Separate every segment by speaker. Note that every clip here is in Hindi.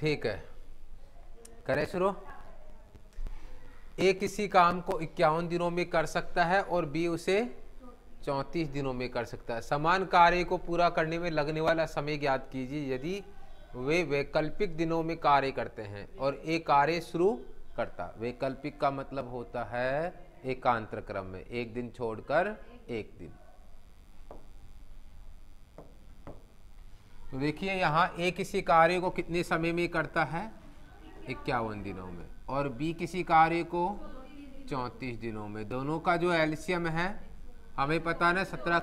Speaker 1: ठीक है करें शुरू ए किसी काम को इक्यावन दिनों में कर सकता है और बी उसे चौंतीस दिनों में कर सकता है समान कार्य को पूरा करने में लगने वाला समय ज्ञात कीजिए यदि वे वैकल्पिक दिनों में कार्य करते हैं और ए कार्य शुरू करता वैकल्पिक का मतलब होता है एकांतर क्रम में एक दिन छोड़कर एक दिन तो देखिए यहाँ ए किसी कार्य को कितने समय में करता है इक्यावन दिनों में और बी किसी कार्य को चौंतीस दिनों में दोनों का जो एल्शियम है हमें पता ना सत्रह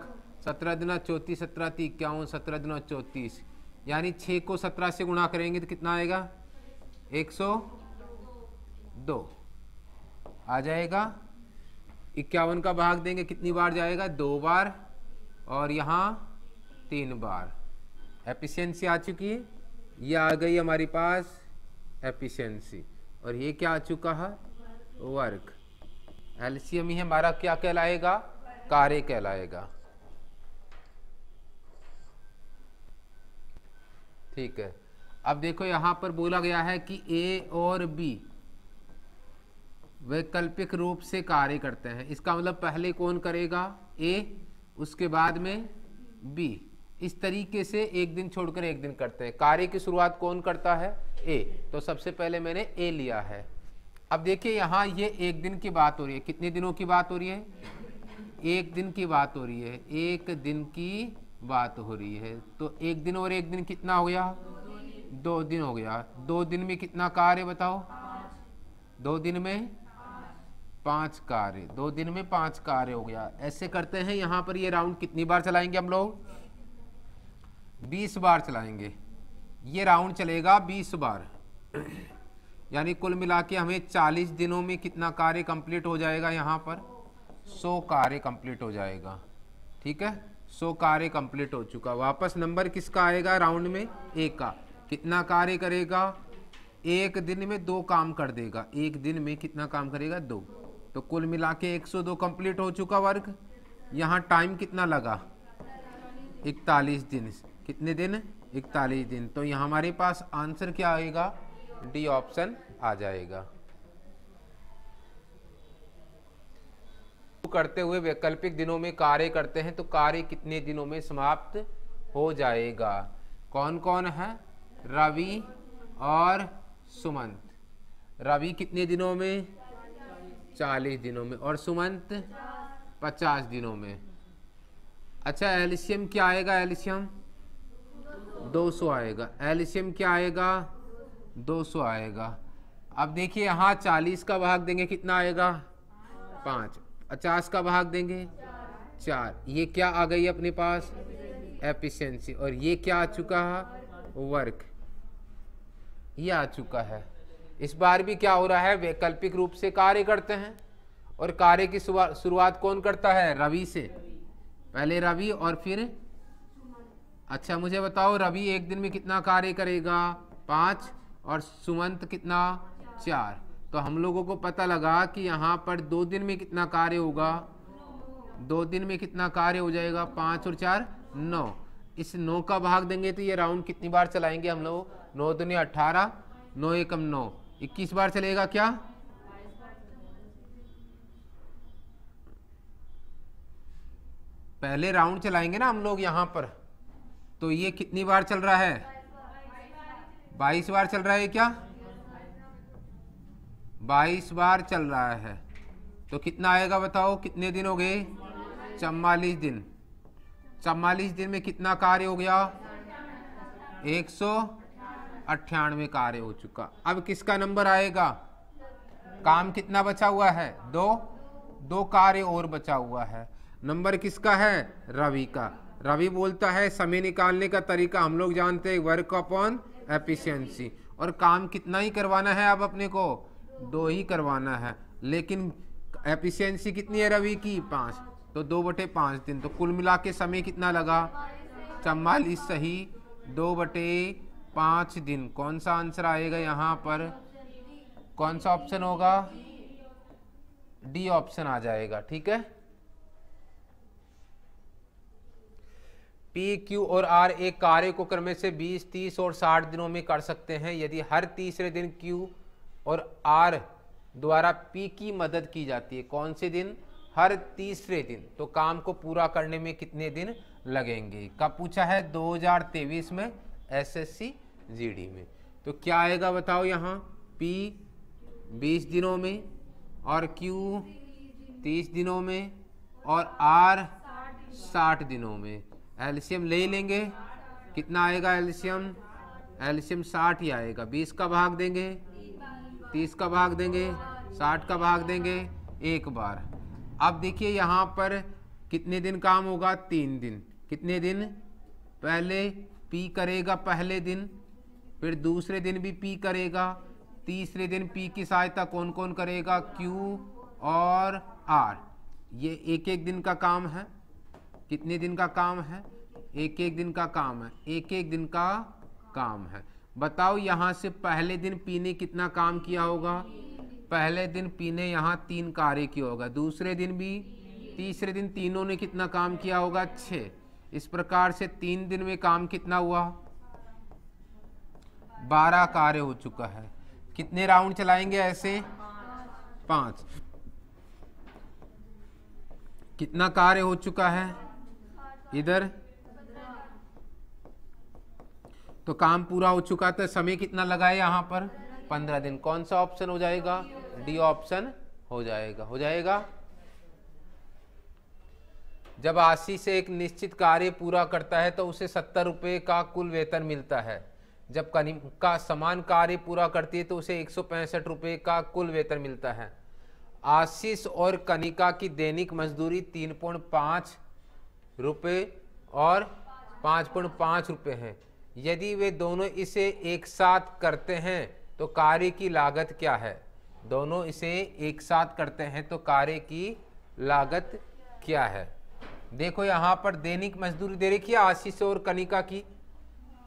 Speaker 1: सत्रह दिन चौंतीस सत्रह तीस इक्यावन सत्रह दिन चौंतीस यानी छः को सत्रह से गुणा करेंगे तो कितना आएगा एक सौ दो आ जाएगा इक्यावन का भाग देंगे कितनी बार जाएगा दो बार और यहाँ तीन बार एफिशिएंसी आ चुकी है ये आ गई हमारे पास एफिशिएंसी और ये क्या आ चुका है वर्क एलसीएम ही हमारा क्या कहलाएगा कार्य कहलाएगा ठीक है अब देखो यहां पर बोला गया है कि ए और बी वैकल्पिक रूप से कार्य करते हैं इसका मतलब पहले कौन करेगा ए उसके बाद में बी इस तरीके से एक दिन छोड़कर एक दिन करते हैं कार्य की शुरुआत कौन करता है ए तो सबसे पहले मैंने ए लिया है अब देखिए यहाँ ये एक दिन की बात हो रही है कितने दिनों की बात हो रही है एक दिन की बात हो रही है एक दिन की बात हो रही है तो एक दिन और एक दिन कितना हो गया दो दिन हो गया दो दिन में कितना कार्य बताओ दो दिन में पांच कार्य दो दिन में पांच कार्य हो गया ऐसे करते हैं यहाँ पर ये राउंड कितनी बार चलाएंगे हम लोग बीस बार चलाएंगे ये राउंड चलेगा बीस बार यानी कुल मिला के हमें चालीस दिनों में कितना कार्य कंप्लीट हो जाएगा यहाँ पर सौ कार्य कंप्लीट हो जाएगा ठीक है सौ कार्य कंप्लीट हो चुका वापस नंबर किसका आएगा राउंड में एक का कितना कार्य करेगा एक दिन में दो काम कर देगा एक दिन में कितना काम करेगा दो तो कुल मिला के एक सौ दो कंप्लीट हो चुका वर्क यहाँ टाइम कितना लगा इकतालीस दिन कितने दिन इकतालीस दिन तो यहाँ हमारे पास आंसर क्या आएगा डी ऑप्शन आ जाएगा करते हुए वैकल्पिक दिनों में कार्य करते हैं तो कार्य कितने दिनों में समाप्त हो जाएगा कौन कौन है रवि और सुमंत रवि कितने दिनों में चालीस दिनों में और सुमंत पचास दिनों में अच्छा एलिशियम क्या आएगा एलिशियम 200 आएगा एलिशियम क्या आएगा 200 आएगा अब देखिए यहाँ 40 का भाग देंगे कितना आएगा पाँच पचास का भाग देंगे चार ये क्या आ गई अपने पास एफिशिएंसी और ये क्या आ चुका है वर्क ये आ चुका है इस बार भी क्या हो रहा है वैकल्पिक रूप से कार्य करते हैं और कार्य की शुरुआत कौन करता है रवि से पहले रवि और फिर अच्छा मुझे बताओ रवि एक दिन में कितना कार्य करेगा पाँच और सुमंत कितना चार तो हम लोगों को पता लगा कि यहाँ पर दो दिन में कितना कार्य होगा दो दिन में कितना कार्य हो जाएगा पाँच और चार नौ इस नौ का भाग देंगे तो ये राउंड कितनी बार चलाएंगे हम लोग नौ दुनिया अट्ठारह नौ एकम नौ इक्कीस बार चलेगा क्या पहले राउंड चलाएंगे ना हम लोग यहाँ पर तो ये कितनी बार चल रहा है बाईस बार चल रहा है क्या बाईस बार चल रहा है तो कितना आएगा बताओ कितने दिन हो गए चवालीस दिन चवालीस दिन में कितना कार्य हो गया एक सौ अट्ठानवे कार्य हो चुका अब किसका नंबर आएगा काम कितना बचा हुआ है दो दो कार्य और बचा हुआ है नंबर किसका है रवि का रवि बोलता है समय निकालने का तरीका हम लोग जानते हैं वर्क अपॉन एफिशिएंसी और काम कितना ही करवाना है अब अपने को दो ही करवाना है लेकिन एफिशिएंसी कितनी है रवि की पाँच तो दो बटे पाँच दिन तो कुल मिला के समय कितना लगा चम्बालीस सही दो बटे पाँच दिन कौन सा आंसर आएगा यहाँ पर कौन सा ऑप्शन होगा डी ऑप्शन आ जाएगा ठीक है पी क्यू और आर एक कार्य को क्रमे से 20, 30 और 60 दिनों में कर सकते हैं यदि हर तीसरे दिन क्यू और आर द्वारा पी की मदद की जाती है कौन से दिन हर तीसरे दिन तो काम को पूरा करने में कितने दिन लगेंगे कब पूछा है 2023 में एसएससी जीडी में तो क्या आएगा बताओ यहाँ पी 20 दिनों में और क्यू 30 दिनों में और आर 60 दिनों में एल्शियम ले ही लेंगे कितना आएगा एल्शियम एल्शियम साठ ही आएगा बीस का भाग देंगे तीस का भाग देंगे साठ का भाग देंगे एक बार अब देखिए यहाँ पर कितने दिन काम होगा तीन दिन कितने दिन पहले पी करेगा पहले दिन फिर दूसरे दिन भी पी करेगा तीसरे दिन पी की सहायता कौन कौन करेगा क्यू और आर ये एक एक दिन का काम है कितने दिन का काम है एक एक दिन का काम है एक एक दिन का काम है बताओ यहाँ से पहले दिन पी ने कितना काम किया होगा पहले दिन पी ने यहाँ तीन कार्य किया होगा दूसरे दिन भी तीसरे दिन तीनों ने कितना काम किया होगा छः इस प्रकार से तीन दिन में काम कितना हुआ बारह कार्य हो चुका है कितने राउंड चलाएंगे ऐसे पाँच कितना कार्य हो चुका है इधर तो काम पूरा हो चुका था समय कितना लगा है यहां पर पंद्रह दिन कौन सा ऑप्शन हो जाएगा डी ऑप्शन हो जाएगा हो जाएगा जब आशी से एक निश्चित कार्य पूरा करता है तो उसे सत्तर रुपये का कुल वेतन मिलता है जब का समान कार्य पूरा करती है तो उसे एक सौ पैंसठ रुपये का कुल वेतन मिलता है आशीष और कनिका की दैनिक मजदूरी तीन पॉइंट पाँच रुपये और पाँच पॉइंट पाँच रुपये हैं यदि वे दोनों इसे एक साथ करते हैं तो कार्य की लागत क्या है दोनों इसे एक साथ करते हैं तो कार्य की लागत क्या है देखो यहाँ पर दैनिक मजदूरी दे रखी है आशीष और कनिका की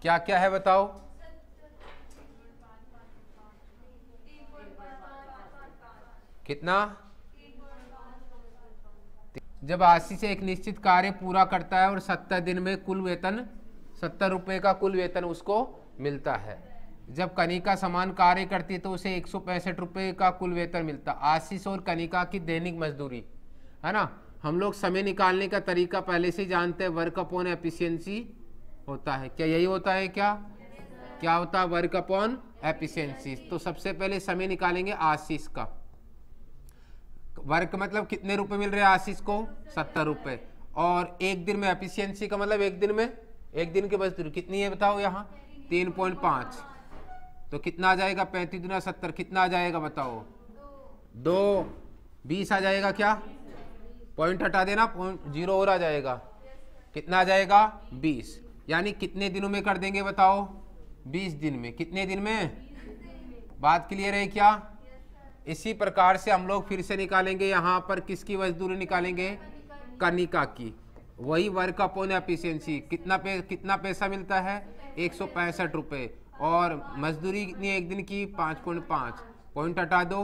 Speaker 1: क्या क्या है बताओ कितना जब अस्सी से एक निश्चित कार्य पूरा करता है और सत्तर दिन में कुल वेतन सत्तर रुपये का कुल वेतन उसको मिलता है जब कनिका समान कार्य करती है तो उसे एक सौ पैंसठ रुपये का कुल वेतन मिलता आशीष और कनिका की दैनिक मजदूरी है ना हम लोग समय निकालने का तरीका पहले से जानते हैं वर्क अपॉन एफिशिएंसी होता है क्या यही होता है क्या क्या होता है वर्क अपॉन एफिशिएंसी तो सबसे पहले समय निकालेंगे आशीष का वर्क मतलब कितने रुपए मिल रहे हैं आशीष को सत्तर रुपए और एक दिन में एफिशिएंसी का मतलब एक दिन में एक दिन के बस कितनी है बताओ यहाँ तीन पॉइंट पाँच तो कितना आ जाएगा पैंतीस दुना सत्तर कितना आ जाएगा बताओ दो बीस आ जाएगा क्या पॉइंट हटा देना पॉइंट जीरो और आ जाएगा कितना आ जाएगा बीस यानी कितने दिनों में कर देंगे बताओ बीस दिन में कितने दिन में बात क्लियर है क्या इसी प्रकार से हम लोग फिर से निकालेंगे यहाँ पर किसकी मजदूरी निकालेंगे कनिका की वही वर्क अपॉन एफिशियंसी कितना पे कितना पैसा मिलता है एक सौ पैंसठ रुपये और मजदूरी कितनी एक दिन की पाँच पॉइंट पाँच पॉइंट हटा दो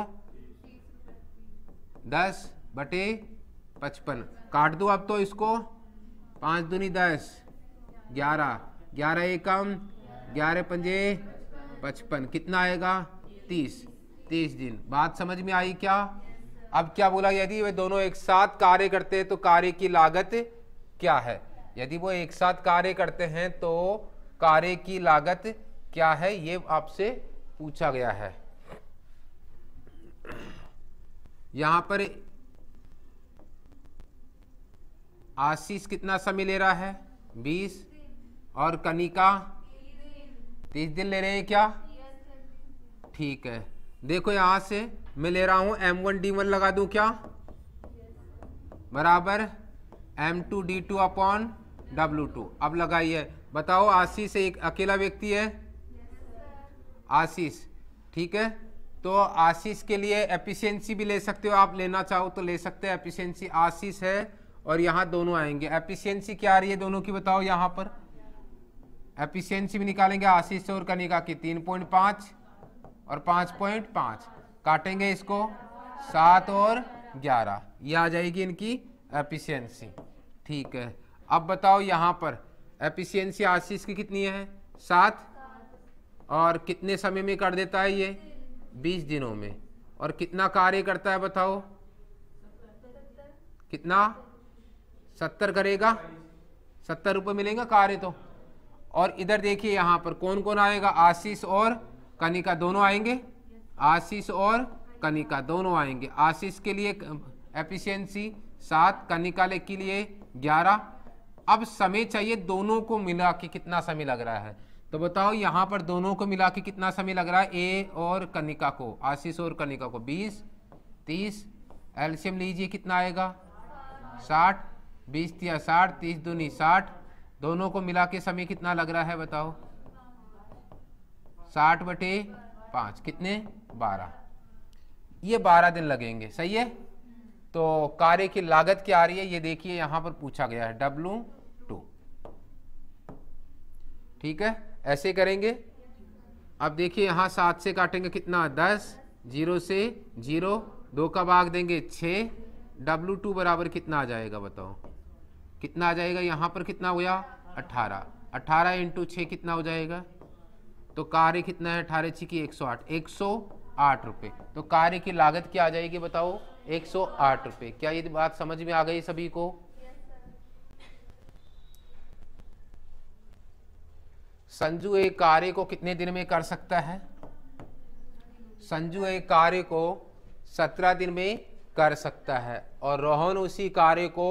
Speaker 1: दस बटे पचपन काट दो अब तो इसको पाँच दूनी दस ग्यारह ग्यारह एकम ग्यारह पंजे पचपन कितना आएगा तीस तीस दिन बात समझ में आई क्या अब क्या बोला यदि वे दोनों एक साथ कार्य करते हैं तो कार्य की लागत क्या है यदि वो एक साथ कार्य करते हैं तो कार्य की लागत क्या है ये आपसे पूछा गया है यहां पर आशीष कितना समय ले रहा है बीस और कनिका तीस दिन ले रहे हैं क्या ठीक है देखो यहां से मैं ले रहा हूं एम वन डी वन लगा दू क्या बराबर M two D two upon W two अब लगाइए बताओ आशीष एक अकेला व्यक्ति है आशीष ठीक है तो आशीष के लिए एफिशिएंसी भी ले सकते हो आप लेना चाहो तो ले सकते हैं एफिशिएंसी आशीष है और यहां दोनों आएंगे एफिशिएंसी क्या आ रही है दोनों की बताओ यहाँ पर एफिशिएंसी भी निकालेंगे आशीष और कनिका की तीन पॉइंट पांच और पाँच पॉइंट पाँच काटेंगे इसको सात और ग्यारह ये आ जाएगी इनकी एफिशियंसी ठीक है अब बताओ यहाँ पर एफिशियंसी आशीष की कितनी है सात और कितने समय में कर देता है ये बीस दिनों में और कितना कार्य करता है बताओ कितना सत्तर करेगा सत्तर रुपये मिलेगा कार्य तो और इधर देखिए यहाँ पर कौन कौन आएगा आशीष और कनिका दोनों आएंगे आशीष और कनिका दोनों आएंगे आशीष के लिए एफिशिएंसी सात कनिका के लिए ग्यारह अब समय चाहिए दोनों को मिला के कितना समय लग रहा है तो बताओ यहाँ पर दोनों को मिला के कितना समय लग रहा है ए और कनिका को आशीष और कनिका को बीस तीस एल्शियम लीजिए कितना आएगा साठ बीस या साठ तीस दूनी साठ दोनों को मिला के समय कितना लग रहा है बताओ साठ बटे पाँच कितने बारह ये बारह दिन लगेंगे सही है तो कार्य की लागत क्या आ रही है ये देखिए यहाँ पर पूछा गया है डब्लू टू ठीक है ऐसे करेंगे अब देखिए यहाँ सात से काटेंगे कितना दस जीरो से जीरो दो का भाग देंगे छः डब्लू टू बराबर कितना आ जाएगा बताओ कितना आ जाएगा यहाँ पर कितना हुआ अट्ठारह अट्ठारह इंटू छः कितना हो जाएगा तो कार्य कितना है अठारह की एक सौ आठ एक सौ आठ रुपये तो कार्य की लागत क्या आ जाएगी बताओ एक सौ आठ रुपये क्या ये बात समझ में आ गई सभी को संजू एक कार्य को कितने दिन में कर सकता है संजू एक कार्य को सत्रह दिन में कर सकता है और रोहन उसी कार्य को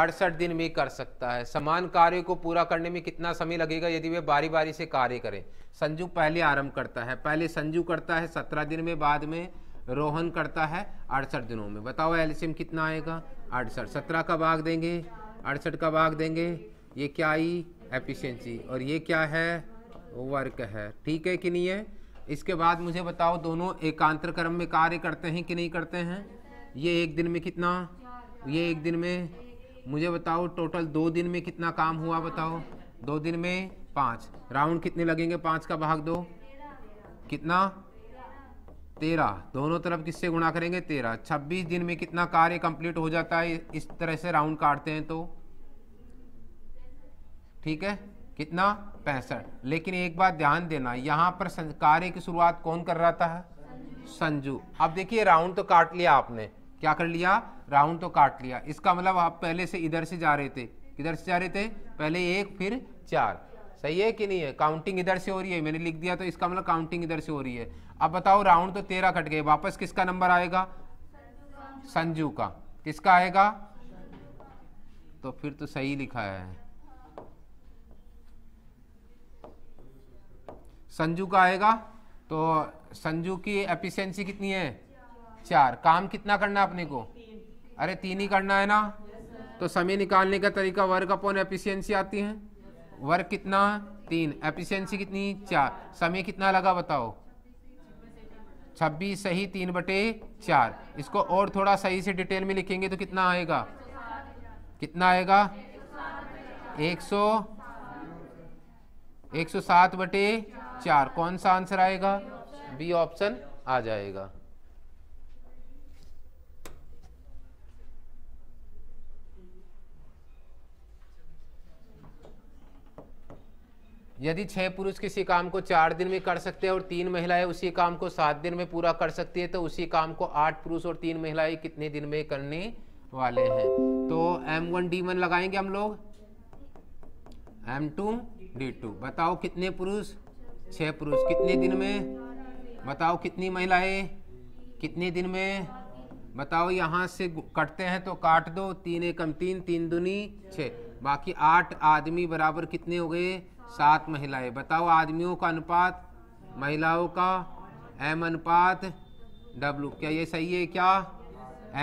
Speaker 1: अड़सठ दिन में कर सकता है समान कार्य को पूरा करने में कितना समय लगेगा यदि वे बारी बारी से कार्य करें संजू पहले आरंभ करता है पहले संजू करता है सत्रह दिन में बाद में रोहन करता है अड़सठ दिनों में बताओ एल्शियम कितना आएगा अड़सठ सत्रह का भाग देंगे अड़सठ का भाग देंगे ये क्या आई एफिशिएंसी और ये क्या है वर्क है ठीक है कि नहीं है इसके बाद मुझे बताओ दोनों एकांतर क्रम में कार्य करते हैं कि नहीं करते हैं ये एक दिन में कितना ये एक दिन में मुझे बताओ टोटल दो दिन में कितना काम हुआ बताओ दो दिन में पाँच राउंड कितने लगेंगे पाँच का भाग दो कितना तेरह दोनों तरफ किससे गुणा करेंगे तेरह छब्बीस दिन में कितना कार्य कंप्लीट हो जाता है इस तरह से राउंड काटते हैं तो ठीक है कितना पैंसठ लेकिन एक बात ध्यान देना यहाँ पर कार्य की शुरुआत कौन कर रहा था संजू अब देखिए राउंड तो काट लिया आपने क्या कर लिया राउंड तो काट लिया इसका मतलब आप पहले से इधर से जा रहे थे किधर से जा रहे थे पहले एक फिर चार सही है कि नहीं है काउंटिंग इधर से हो रही है मैंने लिख दिया तो इसका मतलब काउंटिंग इधर से हो रही है अब बताओ राउंड तो तेरह कट गए वापस किसका नंबर आएगा संजू का किसका आएगा तो फिर तो सही लिखा है संजू का आएगा तो संजू की एफिशिएंसी कितनी है चार काम कितना करना है अपने को अरे तीन ही करना है ना तो समय निकालने का तरीका वर्क अपॉन एफिशियंसी आती है वर्क कितना तीन एफिशियंसी कितनी चार समय कितना लगा बताओ छब्बीस सही तीन बटे चार इसको और थोड़ा सही से डिटेल में लिखेंगे तो कितना आएगा कितना आएगा एक सौ एक सौ सात बटे चार कौन सा आंसर आएगा बी ऑप्शन आ जाएगा यदि छह पुरुष किसी काम को चार दिन में कर सकते हैं और तीन महिलाएं उसी काम को सात दिन में पूरा कर सकती है तो उसी काम को आठ पुरुष और तीन महिलाएं कितने दिन में करने वाले हैं तो एम वन डी वन लगाएंगे हम लोग एम टू डी टू बताओ कितने पुरुष छह पुरुष कितने दिन में बताओ कितनी महिलाएं कितने दिन में बताओ यहाँ से कटते हैं तो काट दो तीन एकम तीन तीन दुनी छः बाकी आठ आदमी बराबर कितने हो गए सात महिलाएं बताओ आदमियों का अनुपात महिलाओं का एम अनुपात डब्लू क्या ये सही है क्या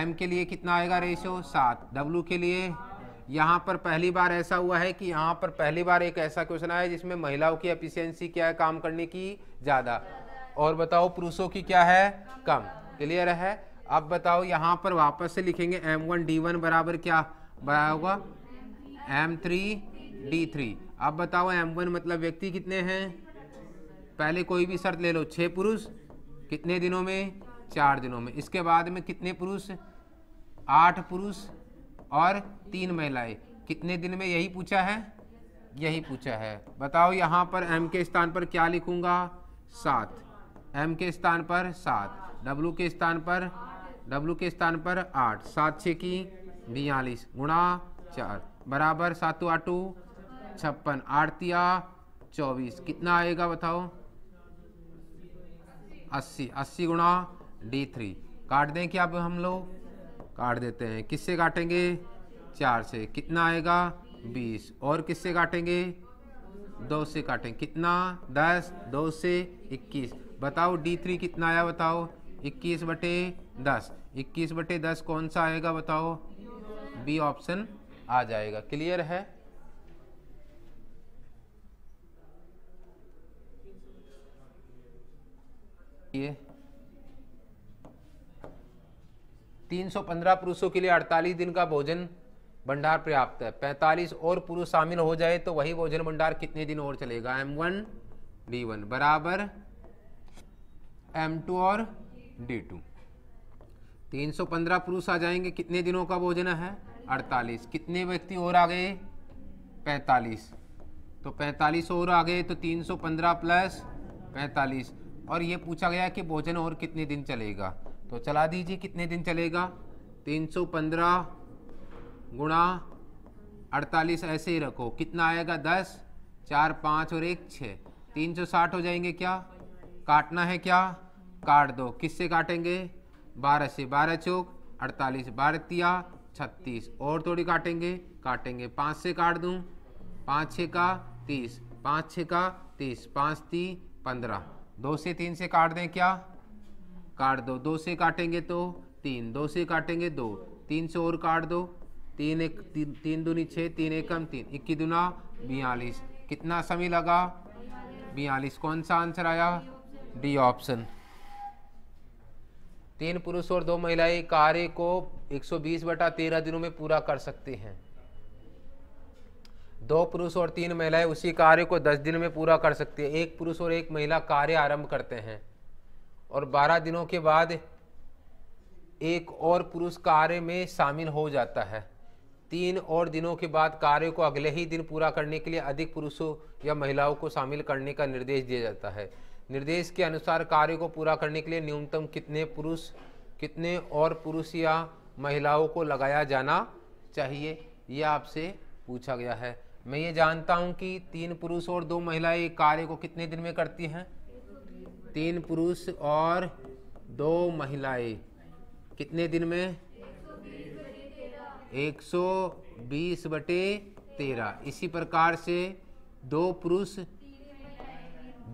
Speaker 1: एम के लिए कितना आएगा रेशो सात डब्लू के लिए यहाँ पर पहली बार ऐसा हुआ है कि यहाँ पर पहली बार एक ऐसा क्वेश्चन आया जिसमें महिलाओं की एफिशिएंसी क्या है काम करने की ज़्यादा और बताओ पुरुषों की क्या है कम क्लियर है अब बताओ यहाँ पर वापस से लिखेंगे एम वन डी वन बराबर क्या बराबर होगा एम थ्री डी थ्री आप बताओ एम वन मतलब व्यक्ति कितने हैं पहले कोई भी शर्त ले लो छः पुरुष कितने दिनों में चार दिनों में इसके बाद में कितने पुरुष आठ पुरुष और तीन महिलाएं कितने दिन में यही पूछा है यही पूछा है बताओ यहाँ पर एम के स्थान पर क्या लिखूँगा सात एम के स्थान पर सात डब्लू के स्थान पर डब्लू के स्थान पर आठ सात छः की बयालीस गुणा चार बराबर आठ टू छप्पन आरतिया चौबीस कितना आएगा बताओ अस्सी अस्सी गुणा डी थ्री काट दें क्या अब हम लोग काट देते हैं किससे काटेंगे चार से कितना आएगा बीस और किससे काटेंगे दो से काटें कितना दस दो से इक्कीस बताओ डी थ्री कितना आया बताओ इक्कीस बटे दस इक्कीस बटे दस कौन सा आएगा बताओ बी ऑप्शन आ जाएगा क्लियर है ये 315 पुरुषों के लिए 48 दिन का भोजन भंडार पर्याप्त है 45 और पुरुष शामिल हो जाए तो वही भोजन भंडार कितने दिन और चलेगा एम वन डी वन बराबर एम टू और डी टू तीन सौ पंद्रह पुरुष आ जाएंगे कितने दिनों का भोजन है अड़तालीस कितने व्यक्ति और आ गए 45 तो पैंतालीस और आ गए तो तीन सौ पंद्रह प्लस पैंतालीस और ये पूछा गया कि भोजन और कितने दिन चलेगा तो चला दीजिए कितने दिन चलेगा 315 गुणा अड़तालीस ऐसे ही रखो कितना आएगा 10 चार पाँच और एक छः तीन सौ साठ हो जाएंगे क्या काटना है क्या काट दो किससे काटेंगे बारह से बारह चौक अड़तालीस बारह तिया छत्तीस और थोड़ी काटेंगे काटेंगे पाँच से काट दूँ पाँच छः का तीस पाँच छः का तीस पाँच ती पंद्रह दो से तीन से काट दें क्या काट दो दो से काटेंगे तो तीन दो से काटेंगे दो तीन से और काट दो तीन एक ती, तीन दूनी छः तीन एकम तीन इक्की दूना बयालीस कितना समय लगा बयालीस कौन सा आंसर आया डी ऑप्शन तीन पुरुष और दो महिलाएं कार्य को 120 बटा तेरह दिनों में पूरा कर सकते हैं दो पुरुष और तीन महिलाएं उसी कार्य को दस दिन में पूरा कर सकती है एक पुरुष और एक महिला कार्य आरंभ करते हैं और बारह दिनों के बाद एक और पुरुष कार्य में शामिल हो जाता है तीन और दिनों के बाद कार्य को अगले ही दिन पूरा करने के लिए अधिक पुरुषों या महिलाओं को शामिल करने का निर्देश दिया जाता है निर्देश के अनुसार कार्य को पूरा करने के लिए न्यूनतम कितने पुरुष कितने और पुरुष या महिलाओं को लगाया जाना चाहिए यह आपसे पूछा गया है मैं ये जानता हूँ कि तीन पुरुष और दो महिलाएं कार्य को कितने दिन में करती हैं तीन पुरुष और दो महिलाएं कितने दिन में एक सौ बीस बटे तेरह इसी प्रकार से दो पुरुष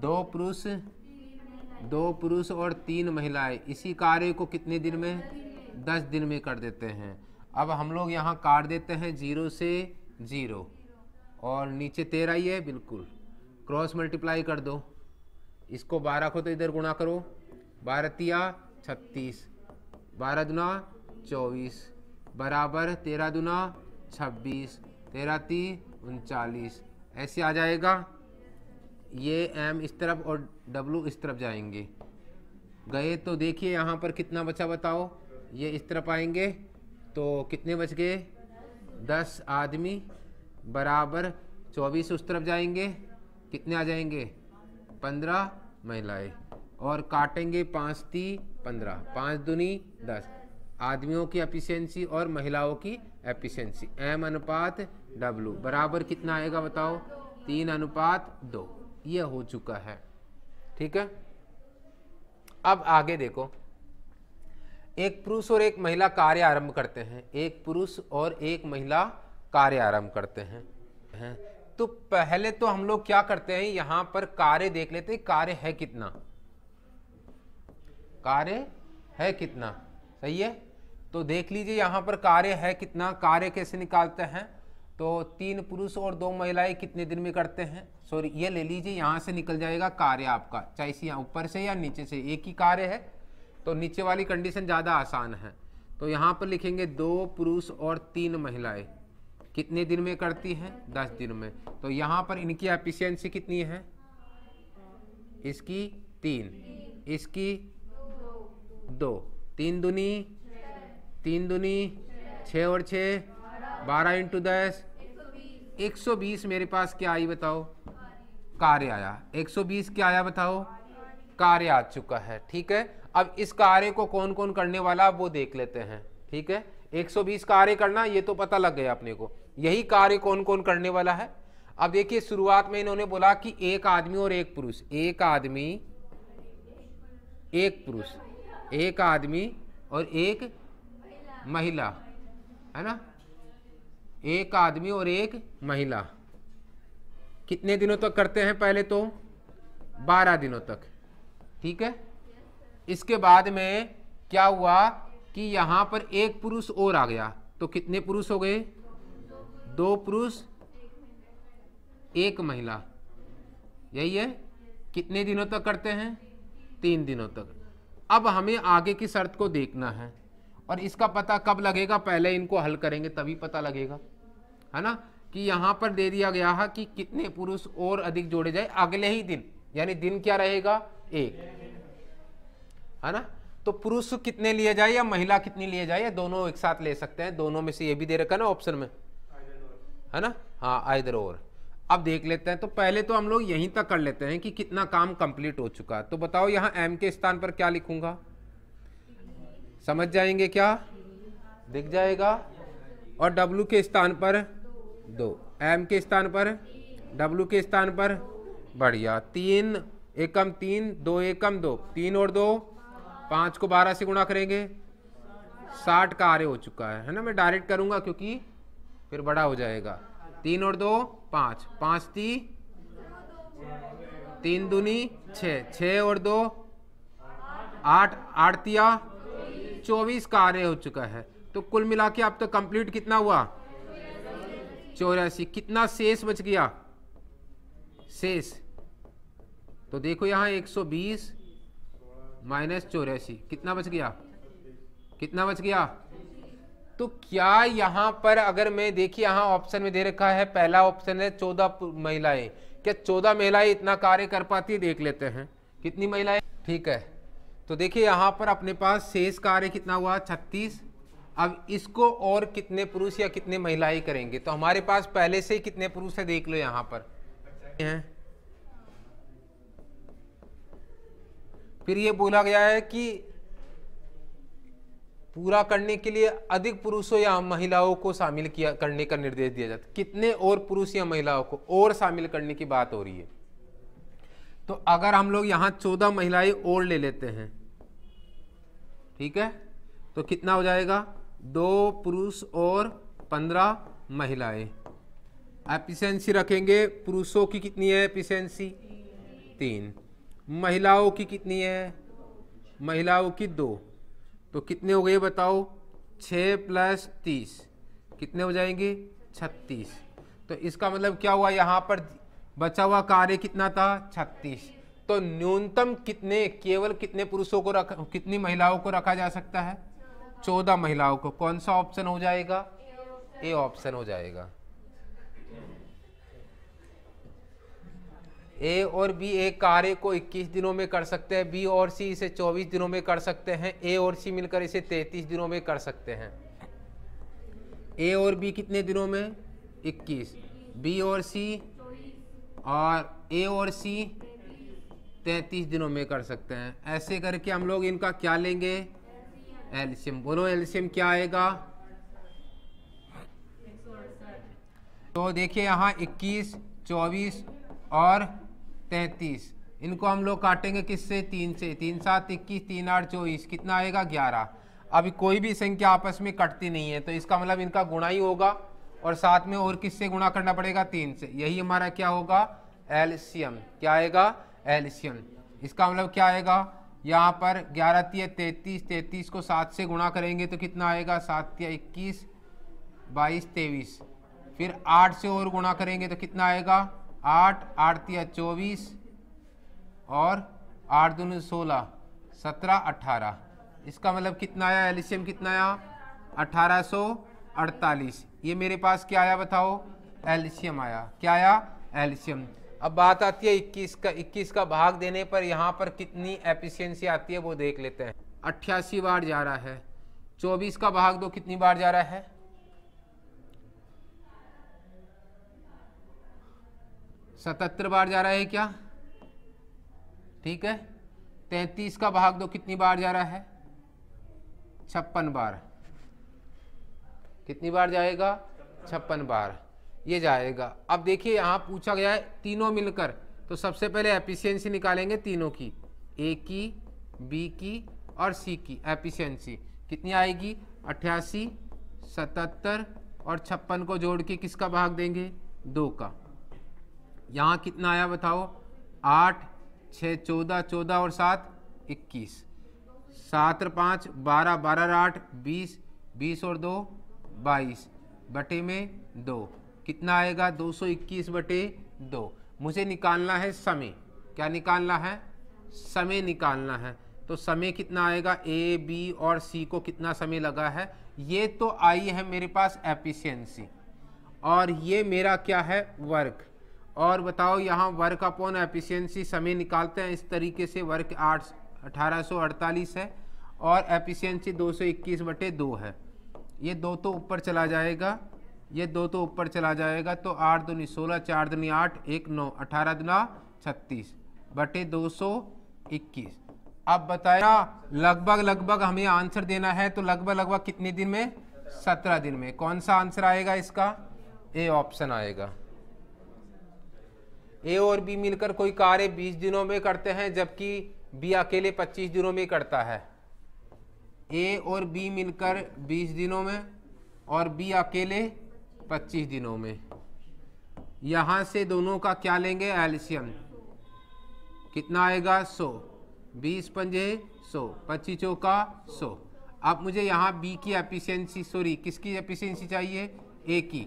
Speaker 1: दो पुरुष दो पुरुष और तीन महिलाएं इसी कार्य को कितने दिन में दस दिन में कर देते हैं अब हम लोग यहाँ काट देते हैं जीरो से जीरो और नीचे तेरह ही है बिल्कुल क्रॉस मल्टीप्लाई कर दो इसको बारह को तो इधर गुणा करो बारह तिया छत्तीस बारह दुना चौबीस बराबर तेरह दुना छब्बीस तेरह ती उनचालीस ऐसे आ जाएगा ये एम इस तरफ और डब्लू इस तरफ जाएंगे गए तो देखिए यहाँ पर कितना बचा बताओ ये इस तरफ आएंगे तो कितने बच गए दस आदमी बराबर चौबीस उस तरफ जाएंगे कितने आ जाएंगे पंद्रह महिलाएं और काटेंगे पाँच ती पंद्रह पाँच दुनी दस आदमियों की एफिशिएंसी और महिलाओं की एफिशिएंसी एम अनुपात डब्लू बराबर कितना आएगा बताओ तीन अनुपात दो ये हो चुका है ठीक है अब आगे देखो एक पुरुष और एक महिला कार्य आरंभ करते हैं एक पुरुष और एक महिला कार्य आरंभ करते हैं तो पहले तो हम लोग क्या करते हैं यहां पर कार्य देख लेते हैं कार्य है कितना कार्य है कितना सही है तो देख लीजिए यहाँ पर कार्य है कितना कार्य कैसे निकालते हैं तो तीन पुरुष और दो महिलाएं कितने दिन में करते हैं सॉरी ये ले लीजिए यहाँ से निकल जाएगा कार्य आपका चाहे इसी ऊपर से या नीचे से एक ही कार्य है तो नीचे वाली कंडीशन ज़्यादा आसान है तो यहाँ पर लिखेंगे दो पुरुष और तीन महिलाएं कितने दिन में करती है दस दिन में तो यहाँ पर इनकी एफिशिएंसी कितनी है इसकी तीन इसकी दो तीन दुनी तीन दुनी छः और छः बारह इंटू दस एक सौ बीस मेरे पास क्या आई बताओ कार्य आया एक सौ बीस क्या आया बताओ कार्य आ चुका है ठीक है अब इस कार्य को कौन कौन करने वाला वो देख लेते हैं ठीक है 120 कार्य करना ये तो पता लग गया अपने को यही कार्य कौन कौन करने वाला है अब देखिए शुरुआत में इन्होंने बोला कि एक आदमी और एक पुरुष एक आदमी एक पुरुष एक आदमी और एक महिला है ना एक आदमी और एक महिला कितने दिनों तक करते हैं पहले तो बारह दिनों तक ठीक है इसके बाद में क्या हुआ कि यहां पर एक पुरुष और आ गया तो कितने पुरुष हो गए दो पुरुष एक महिला यही है कितने दिनों तक करते हैं तीन दिनों तक अब हमें आगे की शर्त को देखना है और इसका पता कब लगेगा पहले इनको हल करेंगे तभी पता लगेगा है ना कि यहाँ पर दे दिया गया है कि कितने पुरुष और अधिक जोड़े जाए अगले ही दिन यानी दिन क्या रहेगा एक है ना तो पुरुष कितने लिए जाए या महिला कितनी लिए जाए या दोनों एक साथ ले सकते हैं दोनों में से ये भी दे रखा ना ऑप्शन में है ना हाँ आइदर ओवर अब देख लेते हैं तो पहले तो हम लोग यहीं तक कर लेते हैं कि कितना काम कंप्लीट हो चुका है तो बताओ यहाँ एम के स्थान पर क्या लिखूंगा समझ जाएंगे क्या दिख जाएगा और डब्लू के स्थान पर दो एम के स्थान पर डब्लू के स्थान पर बढ़िया तीन एकम तीन दो एकम दो तीन और दो पाँच को बारह से गुणा करेंगे साठ का आर्य हो चुका है है ना मैं डायरेक्ट करूंगा क्योंकि फिर बड़ा हो जाएगा तीन और दो पाँच पाँच ती तीन दूनी छः छः और दो आठ तिया चौबीस कार्य हो चुका है तो कुल मिला के अब तक तो कंप्लीट कितना हुआ चौरासी कितना शेष बच गया शेष तो देखो यहाँ 120 माइनस चौरासी कितना बच गया कितना बच गया तो क्या यहाँ पर अगर मैं देखिए यहाँ ऑप्शन में दे रखा है पहला ऑप्शन है चौदह महिलाएं क्या चौदह महिलाएं इतना कार्य कर पाती है देख लेते हैं कितनी महिलाएं ठीक है तो देखिए यहाँ पर अपने पास शेष कार्य कितना हुआ छत्तीस अब इसको और कितने पुरुष या कितने महिलाएं करेंगे तो हमारे पास पहले से ही कितने पुरुष है देख लो यहाँ पर हैं फिर ये बोला गया है कि पूरा करने के लिए अधिक पुरुषों या महिलाओं को शामिल किया करने का निर्देश दिया जाता है कितने और पुरुष या महिलाओं को और शामिल करने की बात हो रही है तो अगर हम लोग यहाँ चौदह महिलाएं और ले लेते हैं ठीक है तो कितना हो जाएगा दो पुरुष और पंद्रह महिलाएं एफिशेंसी रखेंगे पुरुषों की कितनी है एफिशेंसी तीन महिलाओं की कितनी है महिलाओं की दो तो कितने हो गए बताओ छः प्लस तीस कितने हो जाएंगे छत्तीस तो इसका मतलब क्या हुआ यहाँ पर बचा हुआ कार्य कितना था छत्तीस तो न्यूनतम कितने केवल कितने पुरुषों को रखा कितनी महिलाओं को रखा जा सकता है चौदह महिलाओं को कौन सा ऑप्शन हो जाएगा ए ऑप्शन हो जाएगा ए और बी एक कार्य को 21 दिनों में कर सकते हैं बी और सी इसे 24 दिनों में कर सकते हैं ए और सी मिलकर इसे 33 दिनों में कर सकते हैं ए और बी कितने दिनों में 21 बी और सी और ए और सी 33 दिनों में कर सकते हैं ऐसे करके हम लोग इनका क्या लेंगे एल्शियम बोलो एल्शियम क्या आएगा तो देखिए यहाँ 21, 24 और तैंतीस इनको हम लोग काटेंगे किससे तीन से तीन सात इक्कीस तीन आठ चौबीस कितना आएगा ग्यारह अभी कोई भी संख्या आपस में कटती नहीं है तो इसका मतलब इनका गुणा ही होगा और साथ में और किससे गुणा करना पड़ेगा तीन से यही हमारा क्या होगा एल्शियम क्या आएगा एल्शियम इसका मतलब क्या आएगा यहाँ पर ग्यारह तीय तैंतीस तैंतीस को सात से गुणा करेंगे तो कितना आएगा सात तीय इक्कीस बाईस तेईस फिर आठ से और गुणा करेंगे तो कितना आएगा आठ आठ तिया चौबीस और आठ दून सोलह सत्रह अट्ठारह इसका मतलब कितना आया एल्शियम कितना आया अठारह सौ अड़तालीस ये मेरे पास क्या आया बताओ एल्शियम आया क्या आया एल्शियम अब बात आती है 21 का 21 का भाग देने पर यहाँ पर कितनी एफिशिएंसी आती है वो देख लेते हैं अट्ठासी बार जा रहा है 24 का भाग दो कितनी बार जा रहा है सतहत्तर बार जा रहा है क्या ठीक है तैंतीस का भाग दो कितनी बार जा रहा है छप्पन बार कितनी बार जाएगा छप्पन बार ये जाएगा अब देखिए यहाँ पूछा गया है तीनों मिलकर तो सबसे पहले एफिशिएंसी निकालेंगे तीनों की ए की बी की और सी की एफिशिएंसी कितनी आएगी अट्ठासी सतहत्तर और छप्पन को जोड़ के किसका भाग देंगे दो का यहाँ कितना आया बताओ आठ छः चौदह चौदह और सात इक्कीस सात और पाँच बारह बारह और आठ बीस बीस और दो बाईस बटे में दो कितना आएगा दो सौ इक्कीस बटे दो मुझे निकालना है समय क्या निकालना है समय निकालना है तो समय कितना आएगा ए बी और सी को कितना समय लगा है ये तो आई है मेरे पास एफिशिएंसी और ये मेरा क्या है वर्क और बताओ यहाँ वर्क अपॉन एफिशिएंसी समय निकालते हैं इस तरीके से वर्क आठ अठारह है और एफिशिएंसी 221 बटे दो है ये दो तो ऊपर चला जाएगा ये दो तो ऊपर चला जाएगा तो आठ दूनी सोलह चार दूनी आठ एक नौ अठारह दुना छत्तीस बटे दो सौ इक्कीस अब बताया लगभग लगभग हमें आंसर देना है तो लगभग लगभग कितने दिन में सत्रह दिन में कौन सा आंसर आएगा इसका ए ऑप्शन आएगा ए और बी मिलकर कोई कार्य 20 दिनों में करते हैं जबकि बी अकेले 25 दिनों में करता है ए और बी मिलकर 20 दिनों में और बी अकेले 25 दिनों में यहाँ से दोनों का क्या लेंगे एल्शियम कितना आएगा 100 बीस पंजे 100 पच्चीसों का 100 अब मुझे यहाँ बी की एफिशिएंसी सॉरी किसकी एफिशिएंसी चाहिए ए की